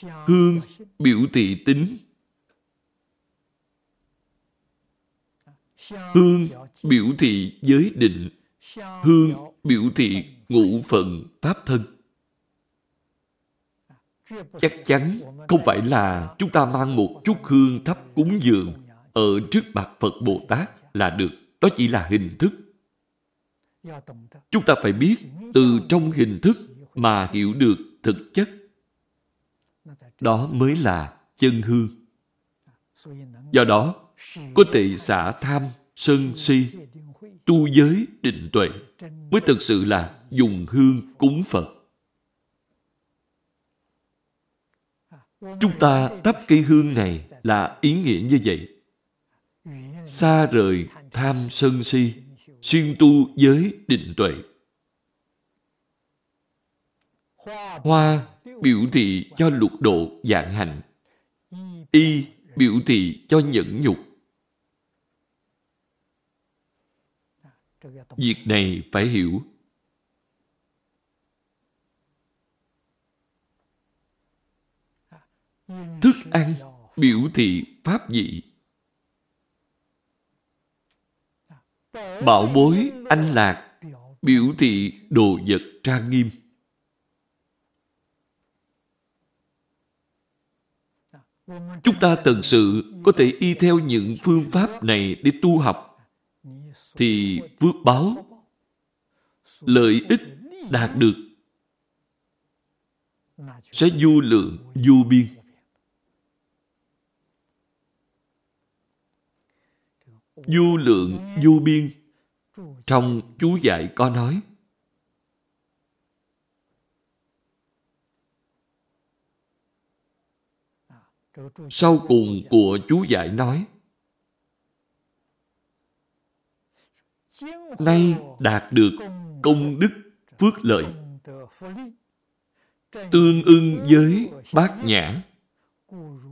hương biểu thị tính hương biểu thị giới định hương biểu thị ngũ phận pháp thân chắc chắn không phải là chúng ta mang một chút hương thắp cúng dường ở trước mặt Phật Bồ Tát là được. Đó chỉ là hình thức. Chúng ta phải biết từ trong hình thức mà hiểu được thực chất. Đó mới là chân hương. Do đó, có thể xả tham, sân si, tu giới, định tuệ mới thực sự là dùng hương cúng Phật. Chúng ta thắp cây hương này là ý nghĩa như vậy xa rời tham sân si, xuyên tu giới định tuệ. Hoa biểu thị cho lục độ dạng hạnh. Y biểu thị cho nhẫn nhục. Việc này phải hiểu. Thức ăn biểu thị pháp dị bảo bối, anh lạc, biểu thị đồ vật trang nghiêm. Chúng ta thật sự có thể y theo những phương pháp này để tu học thì phước báo lợi ích đạt được sẽ du lượng, du biên. du lượng, du biên trong chú dạy có nói Sau cùng của chú giải nói Nay đạt được công đức phước lợi Tương ưng với bát nhãn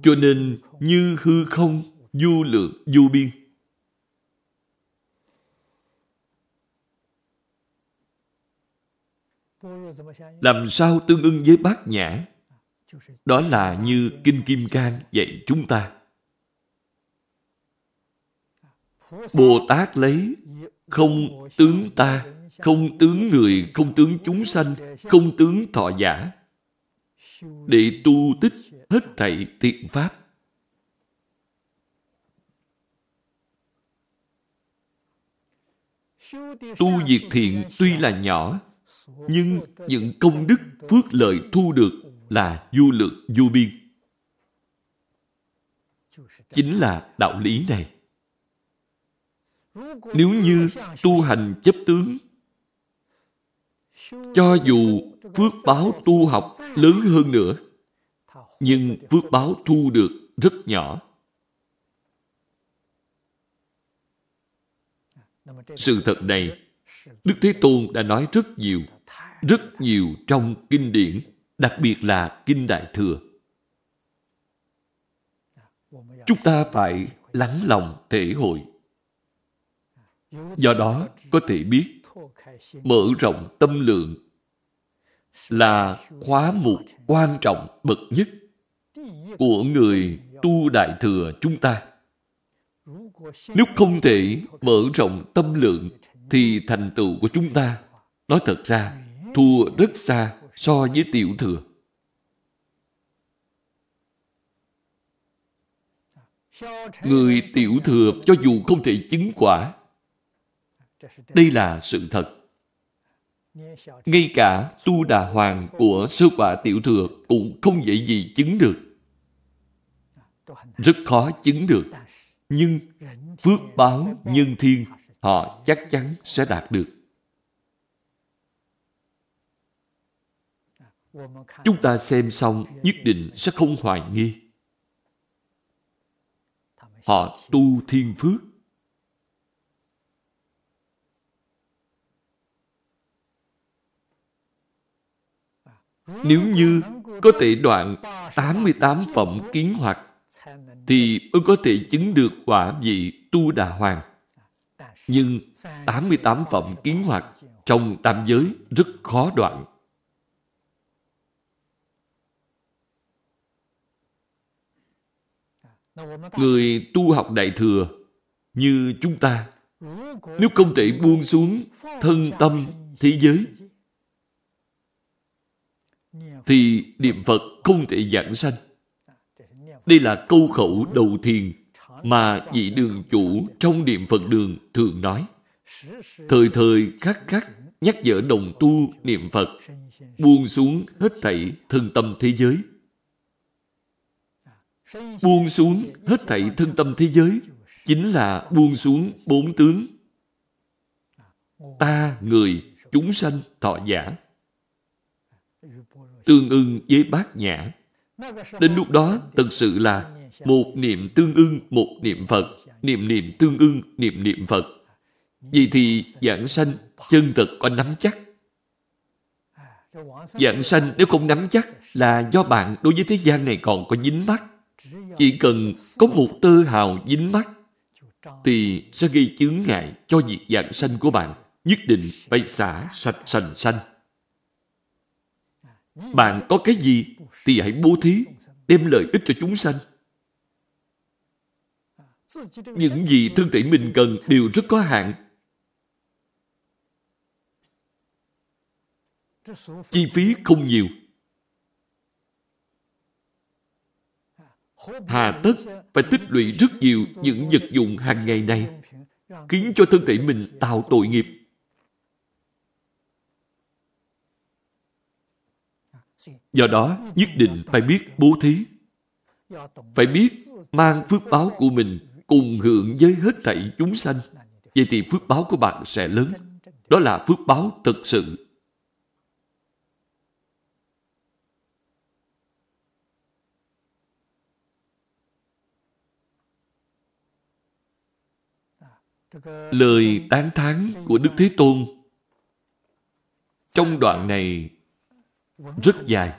Cho nên như hư không du lượng du biên Làm sao tương ưng với bát nhã? Đó là như Kinh Kim Cang dạy chúng ta. Bồ Tát lấy không tướng ta, không tướng người, không tướng chúng sanh, không tướng thọ giả để tu tích hết thảy thiện pháp. Tu việc thiện tuy là nhỏ, nhưng những công đức phước lợi thu được là vô lượng vô biên. Chính là đạo lý này. Nếu như tu hành chấp tướng, cho dù phước báo tu học lớn hơn nữa, nhưng phước báo thu được rất nhỏ. Sự thật này, Đức Thế Tôn đã nói rất nhiều rất nhiều trong kinh điển, đặc biệt là Kinh Đại Thừa. Chúng ta phải lắng lòng thể hội. Do đó có thể biết mở rộng tâm lượng là khóa mục quan trọng bậc nhất của người tu Đại Thừa chúng ta. Nếu không thể mở rộng tâm lượng thì thành tựu của chúng ta nói thật ra thua rất xa so với tiểu thừa. Người tiểu thừa cho dù không thể chứng quả, đây là sự thật. Ngay cả tu đà hoàng của sơ quả tiểu thừa cũng không dễ gì chứng được. Rất khó chứng được. Nhưng phước báo nhân thiên họ chắc chắn sẽ đạt được. chúng ta xem xong nhất định sẽ không hoài nghi họ tu thiên phước Nếu như có thể đoạn 88 phẩm kiến hoặc thì mới có thể chứng được quả vị tu đà hoàng. Nhưng 88 phẩm kiến hoặc trong tam giới rất khó đoạn. Người tu học Đại Thừa như chúng ta, nếu không thể buông xuống thân tâm thế giới, thì niệm Phật không thể giảng sanh. Đây là câu khẩu đầu thiền mà vị đường chủ trong niệm Phật đường thường nói. Thời thời khắc khắc nhắc nhở đồng tu niệm Phật, buông xuống hết thảy thân tâm thế giới, Buông xuống hết thảy thân tâm thế giới chính là buông xuống bốn tướng ta, người, chúng sanh, thọ giả tương ưng với bát nhã. Đến lúc đó, thật sự là một niệm tương ưng, một niệm Phật, niệm niệm tương ưng, niệm niệm Phật. Vậy thì giảng sanh, chân thật có nắm chắc. Giảng sanh nếu không nắm chắc là do bạn đối với thế gian này còn có dính mắt. Chỉ cần có một tơ hào dính mắt thì sẽ gây chướng ngại cho việc dạng sanh của bạn. Nhất định phải xả sạch sành sanh. Bạn có cái gì thì hãy bố thí, đem lợi ích cho chúng sanh. Những gì thân thể mình cần đều rất có hạn. Chi phí không nhiều, hà tất phải tích lũy rất nhiều những vật dụng hàng ngày này, khiến cho thân thể mình tạo tội nghiệp. Do đó, nhất định phải biết bố thí. Phải biết mang phước báo của mình cùng hưởng với hết thảy chúng sanh. Vậy thì phước báo của bạn sẽ lớn. Đó là phước báo thật sự. lời tán thán của Đức Thế Tôn trong đoạn này rất dài.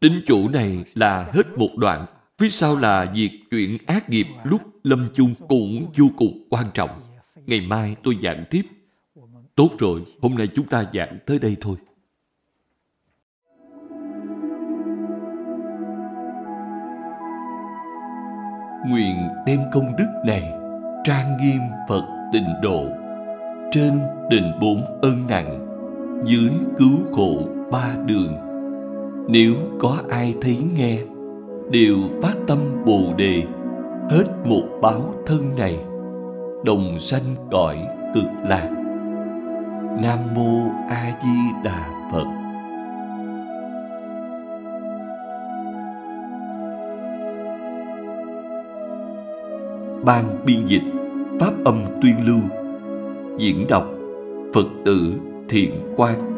Đến chủ này là hết một đoạn. Phía sau là việc chuyện ác nghiệp lúc lâm chung cũng vô cùng quan trọng. Ngày mai tôi giảng tiếp. Tốt rồi, hôm nay chúng ta giảng tới đây thôi. Nguyện đem công đức này trang nghiêm Phật tịnh độ trên tình bốn ân nặng dưới cứu khổ ba đường nếu có ai thấy nghe đều phát tâm bồ đề hết một báo thân này đồng sanh cõi cực lạc nam mô a di đà phật ban biên dịch pháp âm tuyên lưu diễn đọc phật tử thiện quang